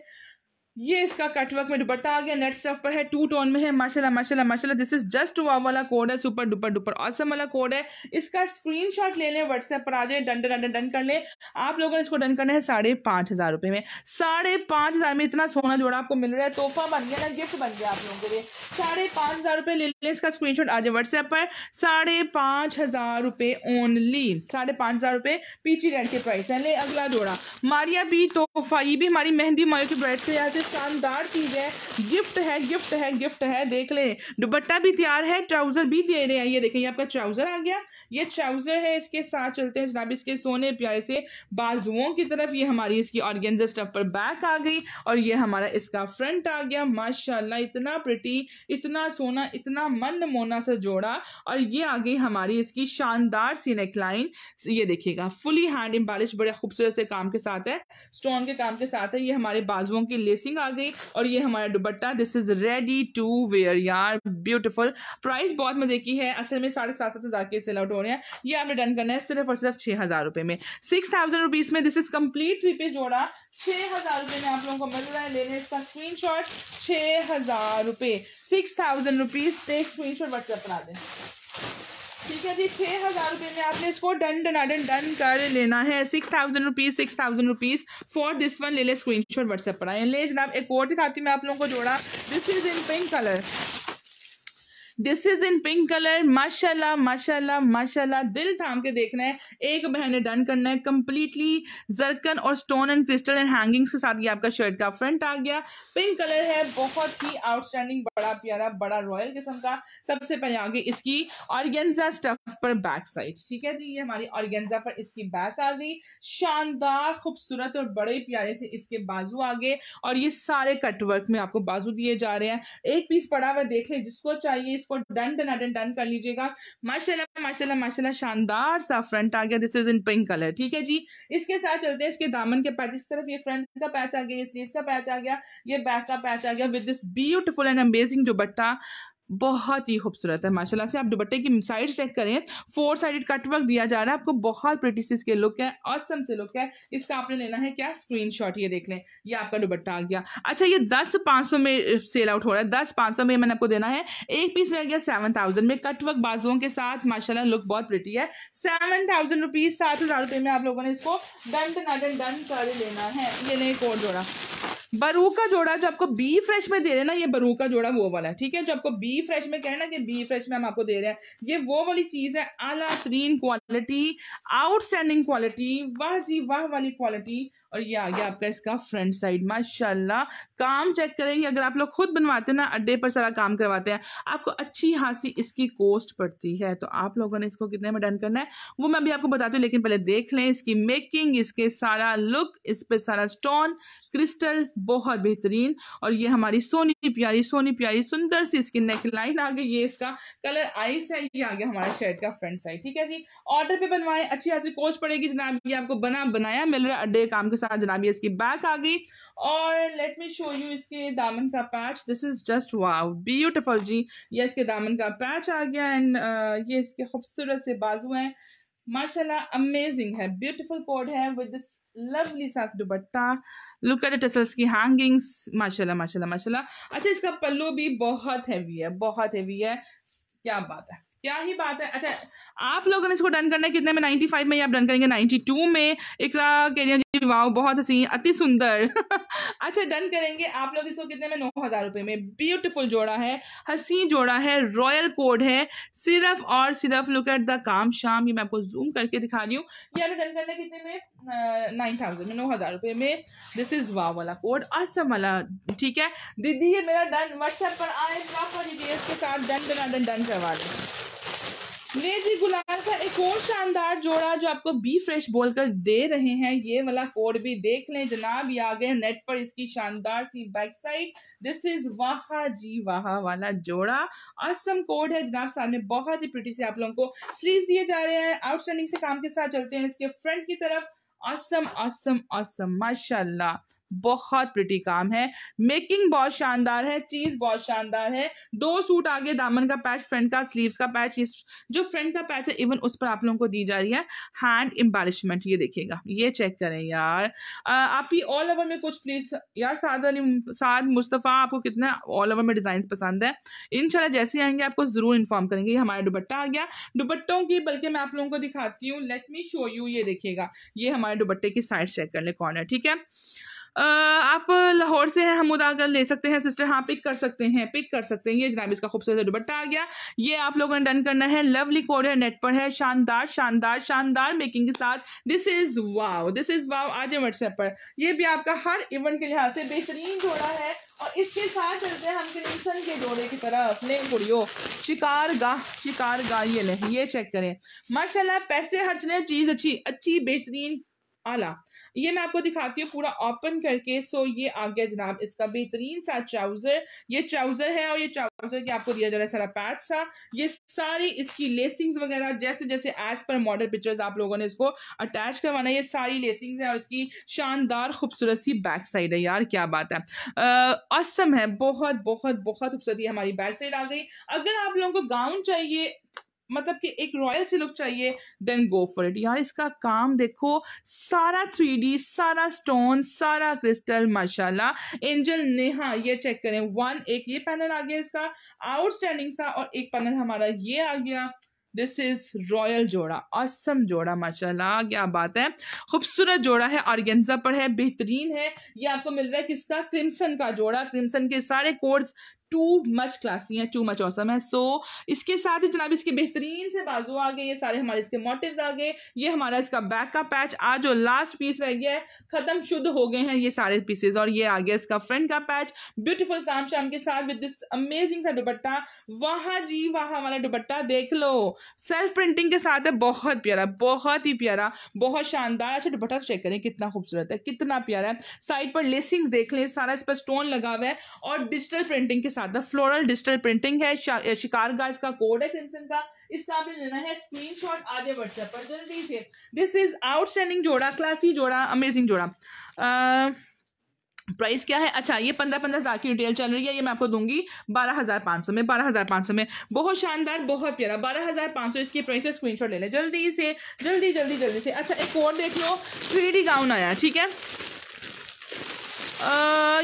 ये इसका कटवर्क में दुपट्टा आ गया नेट स्टफ पर है टू टोन में है माशाल्लाह माशाल्लाह माशाल्लाह दिस इज जस्ट वाव वाला कोड है सुपर डुपर डुपर ऑसम वाला कोड है इसका स्क्रीनशॉट ले लें व्हाट्सएप पर आ जाए डन डन डन डन कर लें आप लोगों ने इसको डन करना है साढ़े पाँच हज़ार रुपये में साढ़े पाँच हज़ार में इतना सोना जोड़ा आपको मिल रहा है तोहफा बन गया ना गिफ्ट बन गया आप लोगों के लिए साढ़े पाँच हज़ार रुपये ले लें इसका स्क्रीन शॉट आ जाए व्हाट्सएप पर साढ़े पाँच हज़ार रुपये ओनली साढ़े पाँच हज़ार रुपये पीछे रेंट के प्राइस है ले अगला जोड़ा मारिया भी तोहफा ये भी हमारी मेहंदी मायो की ब्राइड से यहाँ से शानदार चीज़ है गिफ्ट है गिफ्ट है गिफ्ट है देख लें दुपट्टा भी तैयार है ट्राउज़र भी दे रहे हैं ये देखें आपका ट्राउज़र आ गया ये ट्राउज़र है इसके साथ चलते हैं जनाब इसके सोने प्यारे से बाजुओं की तरफ ये हमारी इसकी ऑर्गेंजा स्टफ पर बैक आ गई और ये हमारा इसका फ्रंट आ गया माशाला इतना प्रिटी इतना सोना इतना मन मोना सा जोड़ा और ये आ गई हमारी इसकी शानदार सी नेकलाइन ये देखिएगा फुली हैंड एम्बालिश बड़े खूबसूरत से काम के साथ है स्टोन के काम के साथ है ये हमारे बाजुओं की लेसिंग लाइनिंग आ गई और ये हमारा dupatta this is ready to wear यार ब्यूटीफुल प्राइस बहुत मजे की है असल में साढ़े सात सात हज़ार के सेल आउट हो रहे हैं ये आपने डन करना है सिर्फ और सिर्फ छह हज़ार रुपए में सिक्स थाउजेंड रुपीज़ में this is complete three piece जोड़ा छह हज़ार रुपए में आप लोगों को मिल रहा है लेने इसका स्क्रीन शॉट छह हज़ार रुपए six thousand rupees take screen shot WhatsApp बना दें ठीक है जी छः हज़ार रुपये में आपने इसको डन डन डन डन कर लेना है six thousand rupees six thousand rupees for this one ले ले स्क्रीन शॉट व्हाट्सएप पर आए ले जनाब एक और दिखाती मैं आप लोगों को जोड़ा this is in pink colour this is in pink colour माशाल्लाह माशाल्लाह माशाल्लाह दिल थाम के देखना है एक बहन ने डन करना है कंप्लीटली जरकन और stone and crystal and hangings के साथ ये आपका शर्ट का फ्रंट आ गया पिंक कलर है बहुत ही आउटस्टैंडिंग बड़ा प्यारा बड़ा रॉयल किस्म का सबसे पहले आगे इसकी ऑर्गेंजा स्टफ पर बैक साइड ठीक है जी ये हमारी ऑर्गेंजा पर इसकी बैक आ गई शानदार खूबसूरत और बड़े प्यारे से इसके बाजू आ गए और ये सारे कटवर्क में आपको बाजू दिए जा रहे हैं एक पीस पड़ा हुआ देख ले जिसको चाहिए इसको डन डन डन डन कर लीजिएगा माशाल्लाह माशाल्लाह माशाल्लाह शानदार सा फ्रंट आ गया this is in pink colour ठीक है जी इसके साथ चलते हैं इसके दामन के पैच इस तरफ ये फ्रंट का पैच आ गया ये स्लीव का पैच आ गया ये बैक का पैच आ गया with this beautiful and amazing dupatta बहुत ही खूबसूरत है माशाल्लाह से आप दुपट्टे की साइड चेक करें फोर साइडेड कट वर्क दिया जा रहा है आपको बहुत प्रिटी से इसके लुक है औसम से लुक है इसका आपने लेना है क्या स्क्रीनशॉट ये देख लें ये आपका दुपट्टा आ गया अच्छा ये दस पाँच सौ में सेल आउट हो रहा है दस पाँच सौ में मैंने आपको देना है एक पीस रह गया सेवन थाउजेंड में कट वर्क बाजुओं के साथ माशाला लुक बहुत प्रिटी है सेवन थाउजेंड रुपीज़ सात हज़ार रुपये में आप लोगों ने इसको डन टन डन डन कर लेना है ये नहीं और जोड़ा बरू का जोड़ा जो आपको बी फ्रेश में दे रहे ना ये बरू का जोड़ा वो वाला है ठीक है जो आपको बी बी फ्रेश में कहना ना कि बी फ्रेश में हम आपको दे रहे हैं ये वो वाली चीज़ है आला तरीन क्वालिटी आउटस्टैंडिंग क्वालिटी वाह जी वाह वाली क्वालिटी और ये आ गया आपका इसका फ्रंट साइड माशाल्लाह काम चेक करेंगे अगर आप लोग खुद बनवाते हैं ना अड्डे पर सारा काम करवाते हैं आपको अच्छी खासी इसकी कोस्ट पड़ती है तो आप लोगों ने इसको कितने में डन करना है वो मैं अभी आपको बताती हूँ लेकिन पहले देख लें इसकी मेकिंग इसके सारा लुक इस पर सारा स्टोन क्रिस्टल बहुत बेहतरीन और ये हमारी सोनी प्यारी सोनी प्यारी सुंदर सी इसकी नेक लाइन आ गई ये इसका कलर आइस है ये आ गया हमारे शर्ट का फ्रंट साइड ठीक है जी ऑर्डर पे बनवाए अच्छी खासी कोस्ट पड़ेगी जनाब ये आपको बना बनाया मिल रहा है अड्डे काम के साथ साथ जनाब ये इसकी बैक आ गई और लेट मी शो यू इसके दामन का patch this is just wow beautiful जी ये इसके दामन का पैच आ गया एंड uh, ये इसके खूबसूरत से बाजू हैं माशाल्लाह अमेजिंग है ब्यूटीफुल कोड है विद दिस लवली सा दुबट्टा लुक एट टसल्स की हैंगिंग्स माशाल्लाह माशाल्लाह माशाल्लाह अच्छा इसका पल्लू भी बहुत हैवी है बहुत हैवी है क्या बात है क्या ही बात है अच्छा आप लोगों ने इसको डन करना है कितने में 95 में आप डन करेंगे 92 में इकरा कह जी वाओ बहुत हसी अति सुंदर अच्छा डन करेंगे आप लोग इसको कितने में नौ हज़ार रुपये में ब्यूटीफुल जोड़ा है हसी जोड़ा है रॉयल कोड है सिर्फ और सिर्फ लुक एट द काम शाम ये मैं आपको जूम करके दिखा रही हूँ ये आप डन करना है कितने में नाइन थाउजेंड में नौ हज़ार रुपये में दिस इज़ वाव वाला कोड असम वाला ठीक है दीदी ये मेरा डन व्हाट्सएप पर आए प्रॉपर डिटेल्स के साथ डन डन डन डन करवा दें लेजी गुलाल का एक और शानदार जोड़ा जो आपको बी फ्रेश बोलकर दे रहे हैं ये वाला कोड भी देख लें जनाब ये आ गए नेट पर इसकी शानदार सी बैक साइड दिस इज वाह जी वाह वाला जोड़ा असम कोड है जनाब सामने बहुत ही प्रिटी से आप लोगों को स्लीव दिए जा रहे हैं आउटस्टैंडिंग से काम के साथ चलते हैं इसके फ्रंट की तरफ असम असम असम माशाल्लाह बहुत प्रिटी काम है मेकिंग बहुत शानदार है चीज बहुत शानदार है दो सूट आगे दामन का पैच फ्रंट का स्लीव्स का पैच जो फ्रंट का पैच है इवन उस पर आप लोगों को दी जा रही है हैंड एम्बारिशमेंट ये देखिएगा ये चेक करें यार आप ही ऑल ओवर में कुछ प्लीज यार साद अली साद मुस्तफ़ा आपको कितना ऑल ओवर में डिजाइन पसंद है इनशाला जैसे आएंगे आपको जरूर इन्फॉर्म करेंगे ये हमारा दुपट्टा आ गया दुपट्टों की बल्कि मैं आप लोगों को दिखाती हूँ लेट मी शो यू ये देखिएगा ये हमारे दुपट्टे की साइड चेक कर ले कॉर्नर ठीक है आप लाहौर से हैं हम उदागर ले सकते हैं सिस्टर हाँ पिक कर सकते हैं पिक कर सकते हैं ये जनाब इसका खूबसूरत दुबट्टा आ गया ये आप लोगों ने डन करना है लवली कोरियर नेट पर है शानदार शानदार शानदार मेकिंग के साथ this is wow this is wow आज है व्हाट्सएप पर ये भी आपका हर इवेंट के लिहाज से बेहतरीन जोड़ा है और इसके साथ चलते हैं हम क्रिमसन के जोड़े की तरह अपने कुड़ियों शिकार गाह शिकार गाह ये नहीं ये चेक करें माशाल्लाह पैसे हर चले चीज़ अच्छी अच्छी बेहतरीन आला ये मैं आपको दिखाती हूँ पूरा ओपन करके सो ये आ गया जनाब इसका बेहतरीन सा ट्राउजर ये ट्राउजर है और ये ट्राउजर के आपको दिया जा रहा है सारा पैच सा ये सारी इसकी लेसिंग्स वगैरह जैसे जैसे एज पर मॉडल पिक्चर्स आप लोगों ने इसको अटैच करवाना ये सारी लेसिंग्स है और इसकी शानदार खूबसूरत सी बैक साइड है यार क्या बात है असम है बहुत बहुत बहुत खूबसूरती हमारी बैक साइड आ गई अगर आप लोगों को गाउन चाहिए मतलब कि एक रॉयल सी लुक चाहिए देन गो फॉर इट यार इसका काम देखो सारा थ्री सारा स्टोन सारा क्रिस्टल माशाल्लाह एंजल नेहा ये चेक करें वन एक ये पैनल आ गया इसका आउटस्टैंडिंग सा और एक पैनल हमारा ये आ गया दिस इज रॉयल जोड़ा असम जोड़ा माशाल्लाह क्या बात है खूबसूरत जोड़ा है गेंजा पर है बेहतरीन है ये आपको मिल रहा है किसका क्रिम्सन का जोड़ा क्रिम्सन के सारे कोड्स टू मच क्लासी है टू मच औसम है सो इसके साथ ही जनाब इसके बेहतरीन से बाजू आ गए ये सारे हमारे इसके मोटिव आ गए ये हमारा इसका बैक का पैच आज जो लास्ट पीस रह गया है खत्म शुद्ध हो गए हैं ये सारे पीसेज और ये आ गया इसका फ्रंट का पैच ब्यूटीफुल काम शाम के साथ विद दिस अमेजिंग सा दुपट्टा वहाँ जी वहाँ हमारा दुपट्टा देख लो सेल्फ प्रिंटिंग के साथ है बहुत प्यारा बहुत ही प्यारा बहुत शानदार अच्छा दुपट्टा चेक करें कितना खूबसूरत है कितना प्यारा है साइड पर लेसिंग देख लें सारा इस पर स्टोन लगा हुआ है और डिजिटल प्रिंटिंग के साथ द फ्लोरल डिजिटल प्रिंटिंग है शिकार का इसका कोड है क्रिमसन का इसका आपने लेना है स्क्रीनशॉट आधे व्हाट्सएप पर जल्दी से दिस इज आउटस्टैंडिंग जोड़ा क्लासी जोड़ा अमेजिंग जोड़ा uh, प्राइस क्या है अच्छा ये पंद्रह पंद्रह हज़ार की डिटेल चल रही है ये मैं आपको दूंगी बारह हज़ार पाँच सौ में बारह हज़ार पाँच सौ में बहुत शानदार बहुत प्यारा बारह हज़ार पाँच सौ इसकी प्राइस स्क्रीन शॉट ले लें जल्दी से जल्दी जल्दी जल्दी से अच्छा एक और देख लो थ्री डी गाउन आया ठीक है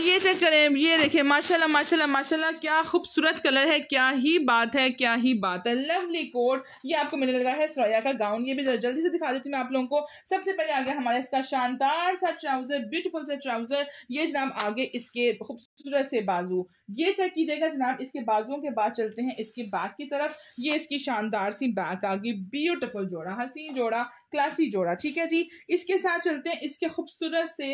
ये चेक करें ये देखें माशाल्लाह माशाल्लाह माशाल्लाह क्या खूबसूरत कलर है क्या ही बात है क्या ही बात है लवली कोट ये आपको मिलने लगा है सरोया का गाउन ये भी जल्दी से दिखा देती हूँ मैं आप लोगों को सबसे पहले आगे हमारे इसका शानदार सा ट्राउजर ब्यूटीफुल सा ट्राउजर ये जनाब आगे इसके खूबसूरत से बाजू ये चेक कीजिएगा जनाब इसके बाजुओं के बाद चलते हैं इसके बैक की तरफ ये इसकी शानदार सी बैक आ गई ब्यूटिफुल जोड़ा हसीन जोड़ा क्लासी जोड़ा ठीक है जी इसके साथ चलते हैं इसके खूबसूरत से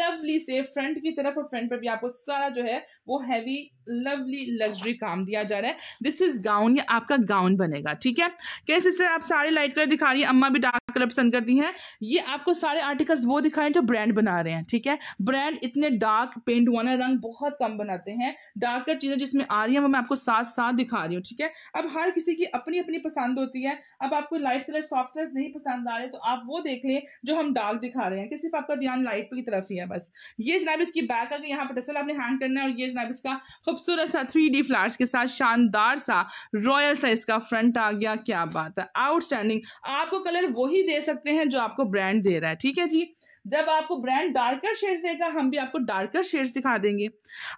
लवली से फ्रंट की तरफ और फ्रंट पर भी आपको सारा जो है वो हैवी लवली लग्जरी काम दिया जा रहा है दिस इज गाउन ये आपका गाउन बनेगा ठीक है क्या सिस्टर आप सारे लाइट कलर दिखा रही है अम्मा भी डार्क कलर पसंद करती हैं ये आपको सारे आर्टिकल्स वो दिखा रहे हैं जो ब्रांड बना रहे हैं ठीक है ब्रांड इतने डार्क पेंट वाला रंग बहुत कम बनाते हैं डार्क कलर चीज़ें जिसमें आ रही है वो मैं आपको साथ साथ दिखा रही हूँ ठीक है अब हर किसी की अपनी अपनी पसंद होती है अब आपको लाइट कलर सॉफ्ट कलर नहीं पसंद आ रहे तो आप वो देख लें जो हम डार्क दिखा रहे हैं कि सिर्फ आपका ध्यान लाइट की तरफ ही है बस ये जनाब इसकी बैक अगर यहाँ पर टसल आपने हैंग करना है और ये जनाब इसका खूबसूरत सा थ्री डी फ्लावर्स के साथ शानदार सा रॉयल सा इसका फ्रंट आ गया क्या बात है आउटस्टैंडिंग आपको कलर वही दे सकते हैं जो आपको ब्रांड दे रहा है ठीक है जी जब आपको ब्रांड डार्कर शेड्स देगा हम भी आपको डार्कर शेड्स दिखा देंगे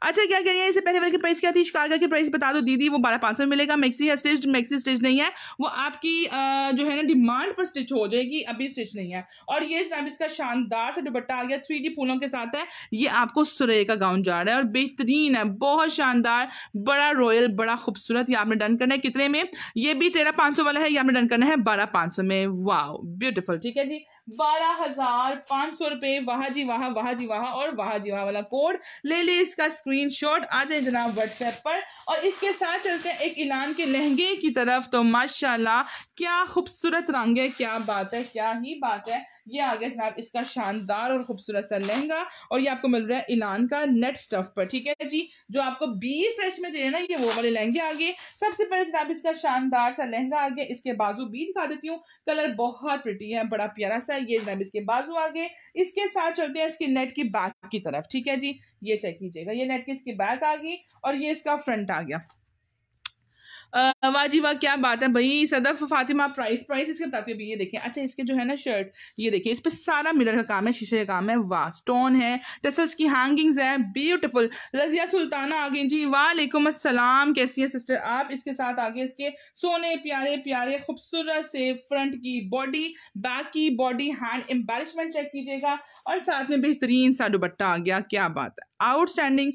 अच्छा क्या है इससे पहले वाले की प्राइस क्या थी शिकारगा की प्राइस बता दो दीदी वो बारह पाँच सौ मिलेगा मैक्सी है स्टिच मैक्सी स्टिच नहीं है वो आपकी आ, जो है ना डिमांड पर स्टिच हो जाएगी अभी स्टिच नहीं है और ये स्टैम्प इसका शानदार सा दुपट्टा आ गया थ्री फूलों के साथ है ये आपको सुरे का गाउन जा रहा है और बेहतरीन है बहुत शानदार बड़ा रॉयल बड़ा खूबसूरत ये आपने डन करना है कितने में ये भी तेरह पाँच वाला है ये आपने डन करना है बारह पाँच में वाह ब्यूटिफुल ठीक है जी बारह हजार पांच सौ रुपए वाह जी वाह वाह जी वाह और वाह जी वाह वाला कोड ले लिए इसका स्क्रीनशॉट आ जाए जनाब व्हाट्सएप पर और इसके साथ चलते हैं एक ईलान के लहंगे की तरफ तो माशाल्लाह क्या खूबसूरत रंग है क्या बात है क्या ही बात है ये आ गया जनाब इसका शानदार और खूबसूरत सा लहंगा और ये आपको मिल रहा है इलान का नेट स्टफ पर ठीक है जी जो आपको बी फ्रेश में दे रहे ना ये वो वाले लहंगे आ गए सबसे पहले जनाब इसका शानदार सा लहंगा आ गया इसके बाजू भी दिखा देती हूँ कलर बहुत प्रिटी है बड़ा प्यारा सा ये जनाब इसके बाजू आ गए इसके साथ चलते हैं इसके नेट की बैक की तरफ ठीक है जी ये चेक कीजिएगा ये नेट की इसकी बैक आ गई और ये इसका फ्रंट आ गया वाह जी वाह क्या बात है भाई सदफ फातिमा प्राइस प्राइस इसके बताते हूँ ये देखें अच्छा इसके जो है ना शर्ट ये देखिए इस पर सारा मिरर का काम है शीशे का काम है वाह स्टोन है टसल्स की हैंगिंग्स है ब्यूटीफुल रजिया सुल्ताना आ गई जी वालेकुम असलम कैसी है सिस्टर आप इसके साथ आगे इसके सोने प्यारे प्यारे खूबसूरत से फ्रंट की बॉडी बैक की बॉडी हैंड एम्बेलिशमेंट चेक कीजिएगा और साथ में बेहतरीन सा दुपट्टा आ गया क्या बात है आउटस्टैंडिंग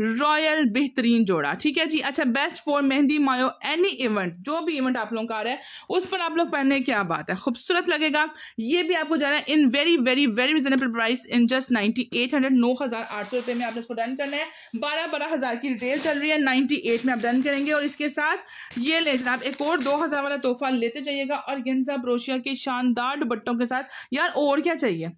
रॉयल बेहतरीन जोड़ा ठीक है जी अच्छा best for mehndi mayun any event जो भी इवेंट आप लोगों का आ रहा है उस पर आप लोग पहनने क्या बात है खूबसूरत लगेगा ये भी आपको जाना है in very very very reasonable price in just ninety eight hundred नौ हजार आठ सौ रुपये में आप इसको डन करना है बारह बारह हजार की रिटेल चल रही है नाइनटी एट में आप डन करेंगे और इसके साथ ये ले जनाब एक और दो हजार वाला तोहफा लेते जाइएगा और गेंजा ब्रोशिया के शानदार दुबट्टों के साथ यार और क्या चाहिए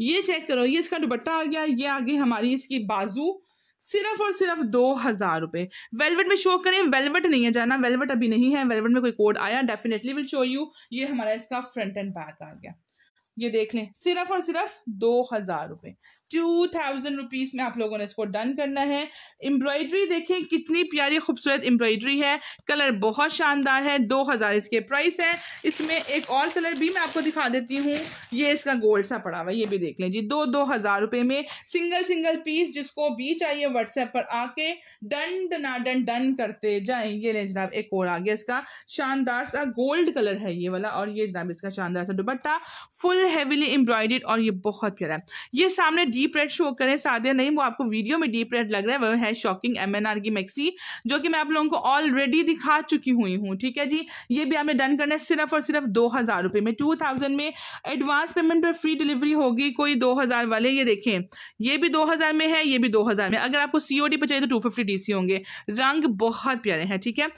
ये चेक करो ये इसका दुबट्टा आ गया ये आगे हमारी इसकी बाजू सिर्फ और सिर्फ दो हज़ार रुपए वेलवेट में शो करें वेलवेट नहीं है जाना वेलवेट अभी नहीं है वेलवेट में कोई कोड आया डेफिनेटली विल शो यू ये हमारा इसका फ्रंट एंड बैक आ गया ये देख लें सिर्फ और सिर्फ दो हज़ार रुपये टू थाउजेंड रुपीज़ में आप लोगों ने इसको डन करना है एम्ब्रॉयडरी देखें कितनी प्यारी खूबसूरत एम्ब्रॉयडरी है कलर बहुत शानदार है दो हज़ार इसके प्राइस है इसमें एक और कलर भी मैं आपको दिखा देती हूँ ये इसका गोल्ड सा पड़ा हुआ ये भी देख लें जी दो दो हज़ार रुपए में सिंगल सिंगल पीस जिसको भी चाहिए व्हाट्सएप पर आके डन डना डन डन करते जाए ये लें जनाब एक और आ गया इसका शानदार सा गोल्ड कलर है ये वाला और ये जनाब इसका शानदार सा दुपट्टा फुल हैवीली एम्ब्रॉयडेड और ये बहुत प्यारा है ये सामने डीप रेड शो करें सादे नहीं वो आपको वीडियो में डीप रेड लग रहा है वह है शॉकिंग एम की मैक्सी जो कि मैं आप लोगों को ऑलरेडी दिखा चुकी हुई हूँ ठीक है जी ये भी आपने डन करना है सिर्फ और सिर्फ दो हज़ार रुपये में टू थाउजेंड में एडवांस पेमेंट पर फ्री डिलीवरी होगी कोई दो हज़ार वाले ये देखें ये भी दो हज़ार में है ये भी दो हज़ार में अगर आपको सी ओ डी पर चाहिए तो टू फिफ्टी डी सी होंगे रंग बहुत प्यारे हैं ठीक है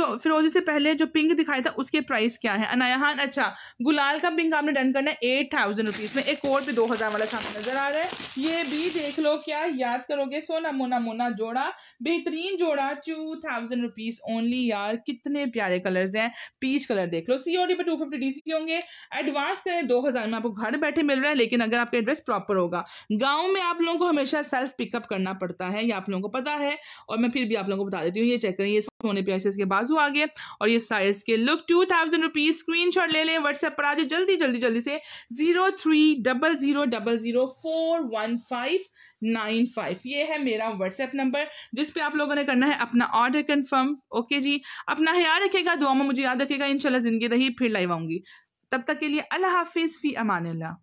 फिरोजी से पहले जो पिंक दिखाया था उसके प्राइस क्या है अनायाहान अच्छा गुलाल का पिंक आपने डन करना है एट थाउजेंड रुपीज़ में एक और भी दो हज़ार वाला सामान नजर आ रहा है ये भी देख लो क्या याद करोगे सोना मोना मोना जोड़ा बेहतरीन जोड़ा टू थाउजेंड रुपीज ओनली यार कितने प्यारे कलर्स हैं पीच कलर देख लो सीओडी पे टू फिफ्टी सी होंगे एडवांस करें दो हजार में आपको घर बैठे मिल रहा है लेकिन अगर आपका एड्रेस प्रॉपर होगा गाँव में आप लोगों को हमेशा सेल्फ पिकअप करना पड़ता है ये आप लोगों को पता है और मैं फिर भी आप लोगों को बता देती हूँ ये चेक करें ये सोने पे इसके बाजू आगे और ये साइज के look two thousand rupees screen shot ले लें व्हाट्सएप पर आज जल्दी जल्दी जल्दी से zero three double zero double zero four one five nine five ये है मेरा व्हाट्सएप नंबर जिस पे आप लोगों ने करना है अपना ऑर्डर कंफर्म ओके जी अपना ख्याल रखेगा दुआ में मुझे याद रखेगा इंशाल्लाह ज़िंदगी रही फिर लाइव आऊंगी तब तक के लिए अल्लाह हाफिज़ फ़ी अमान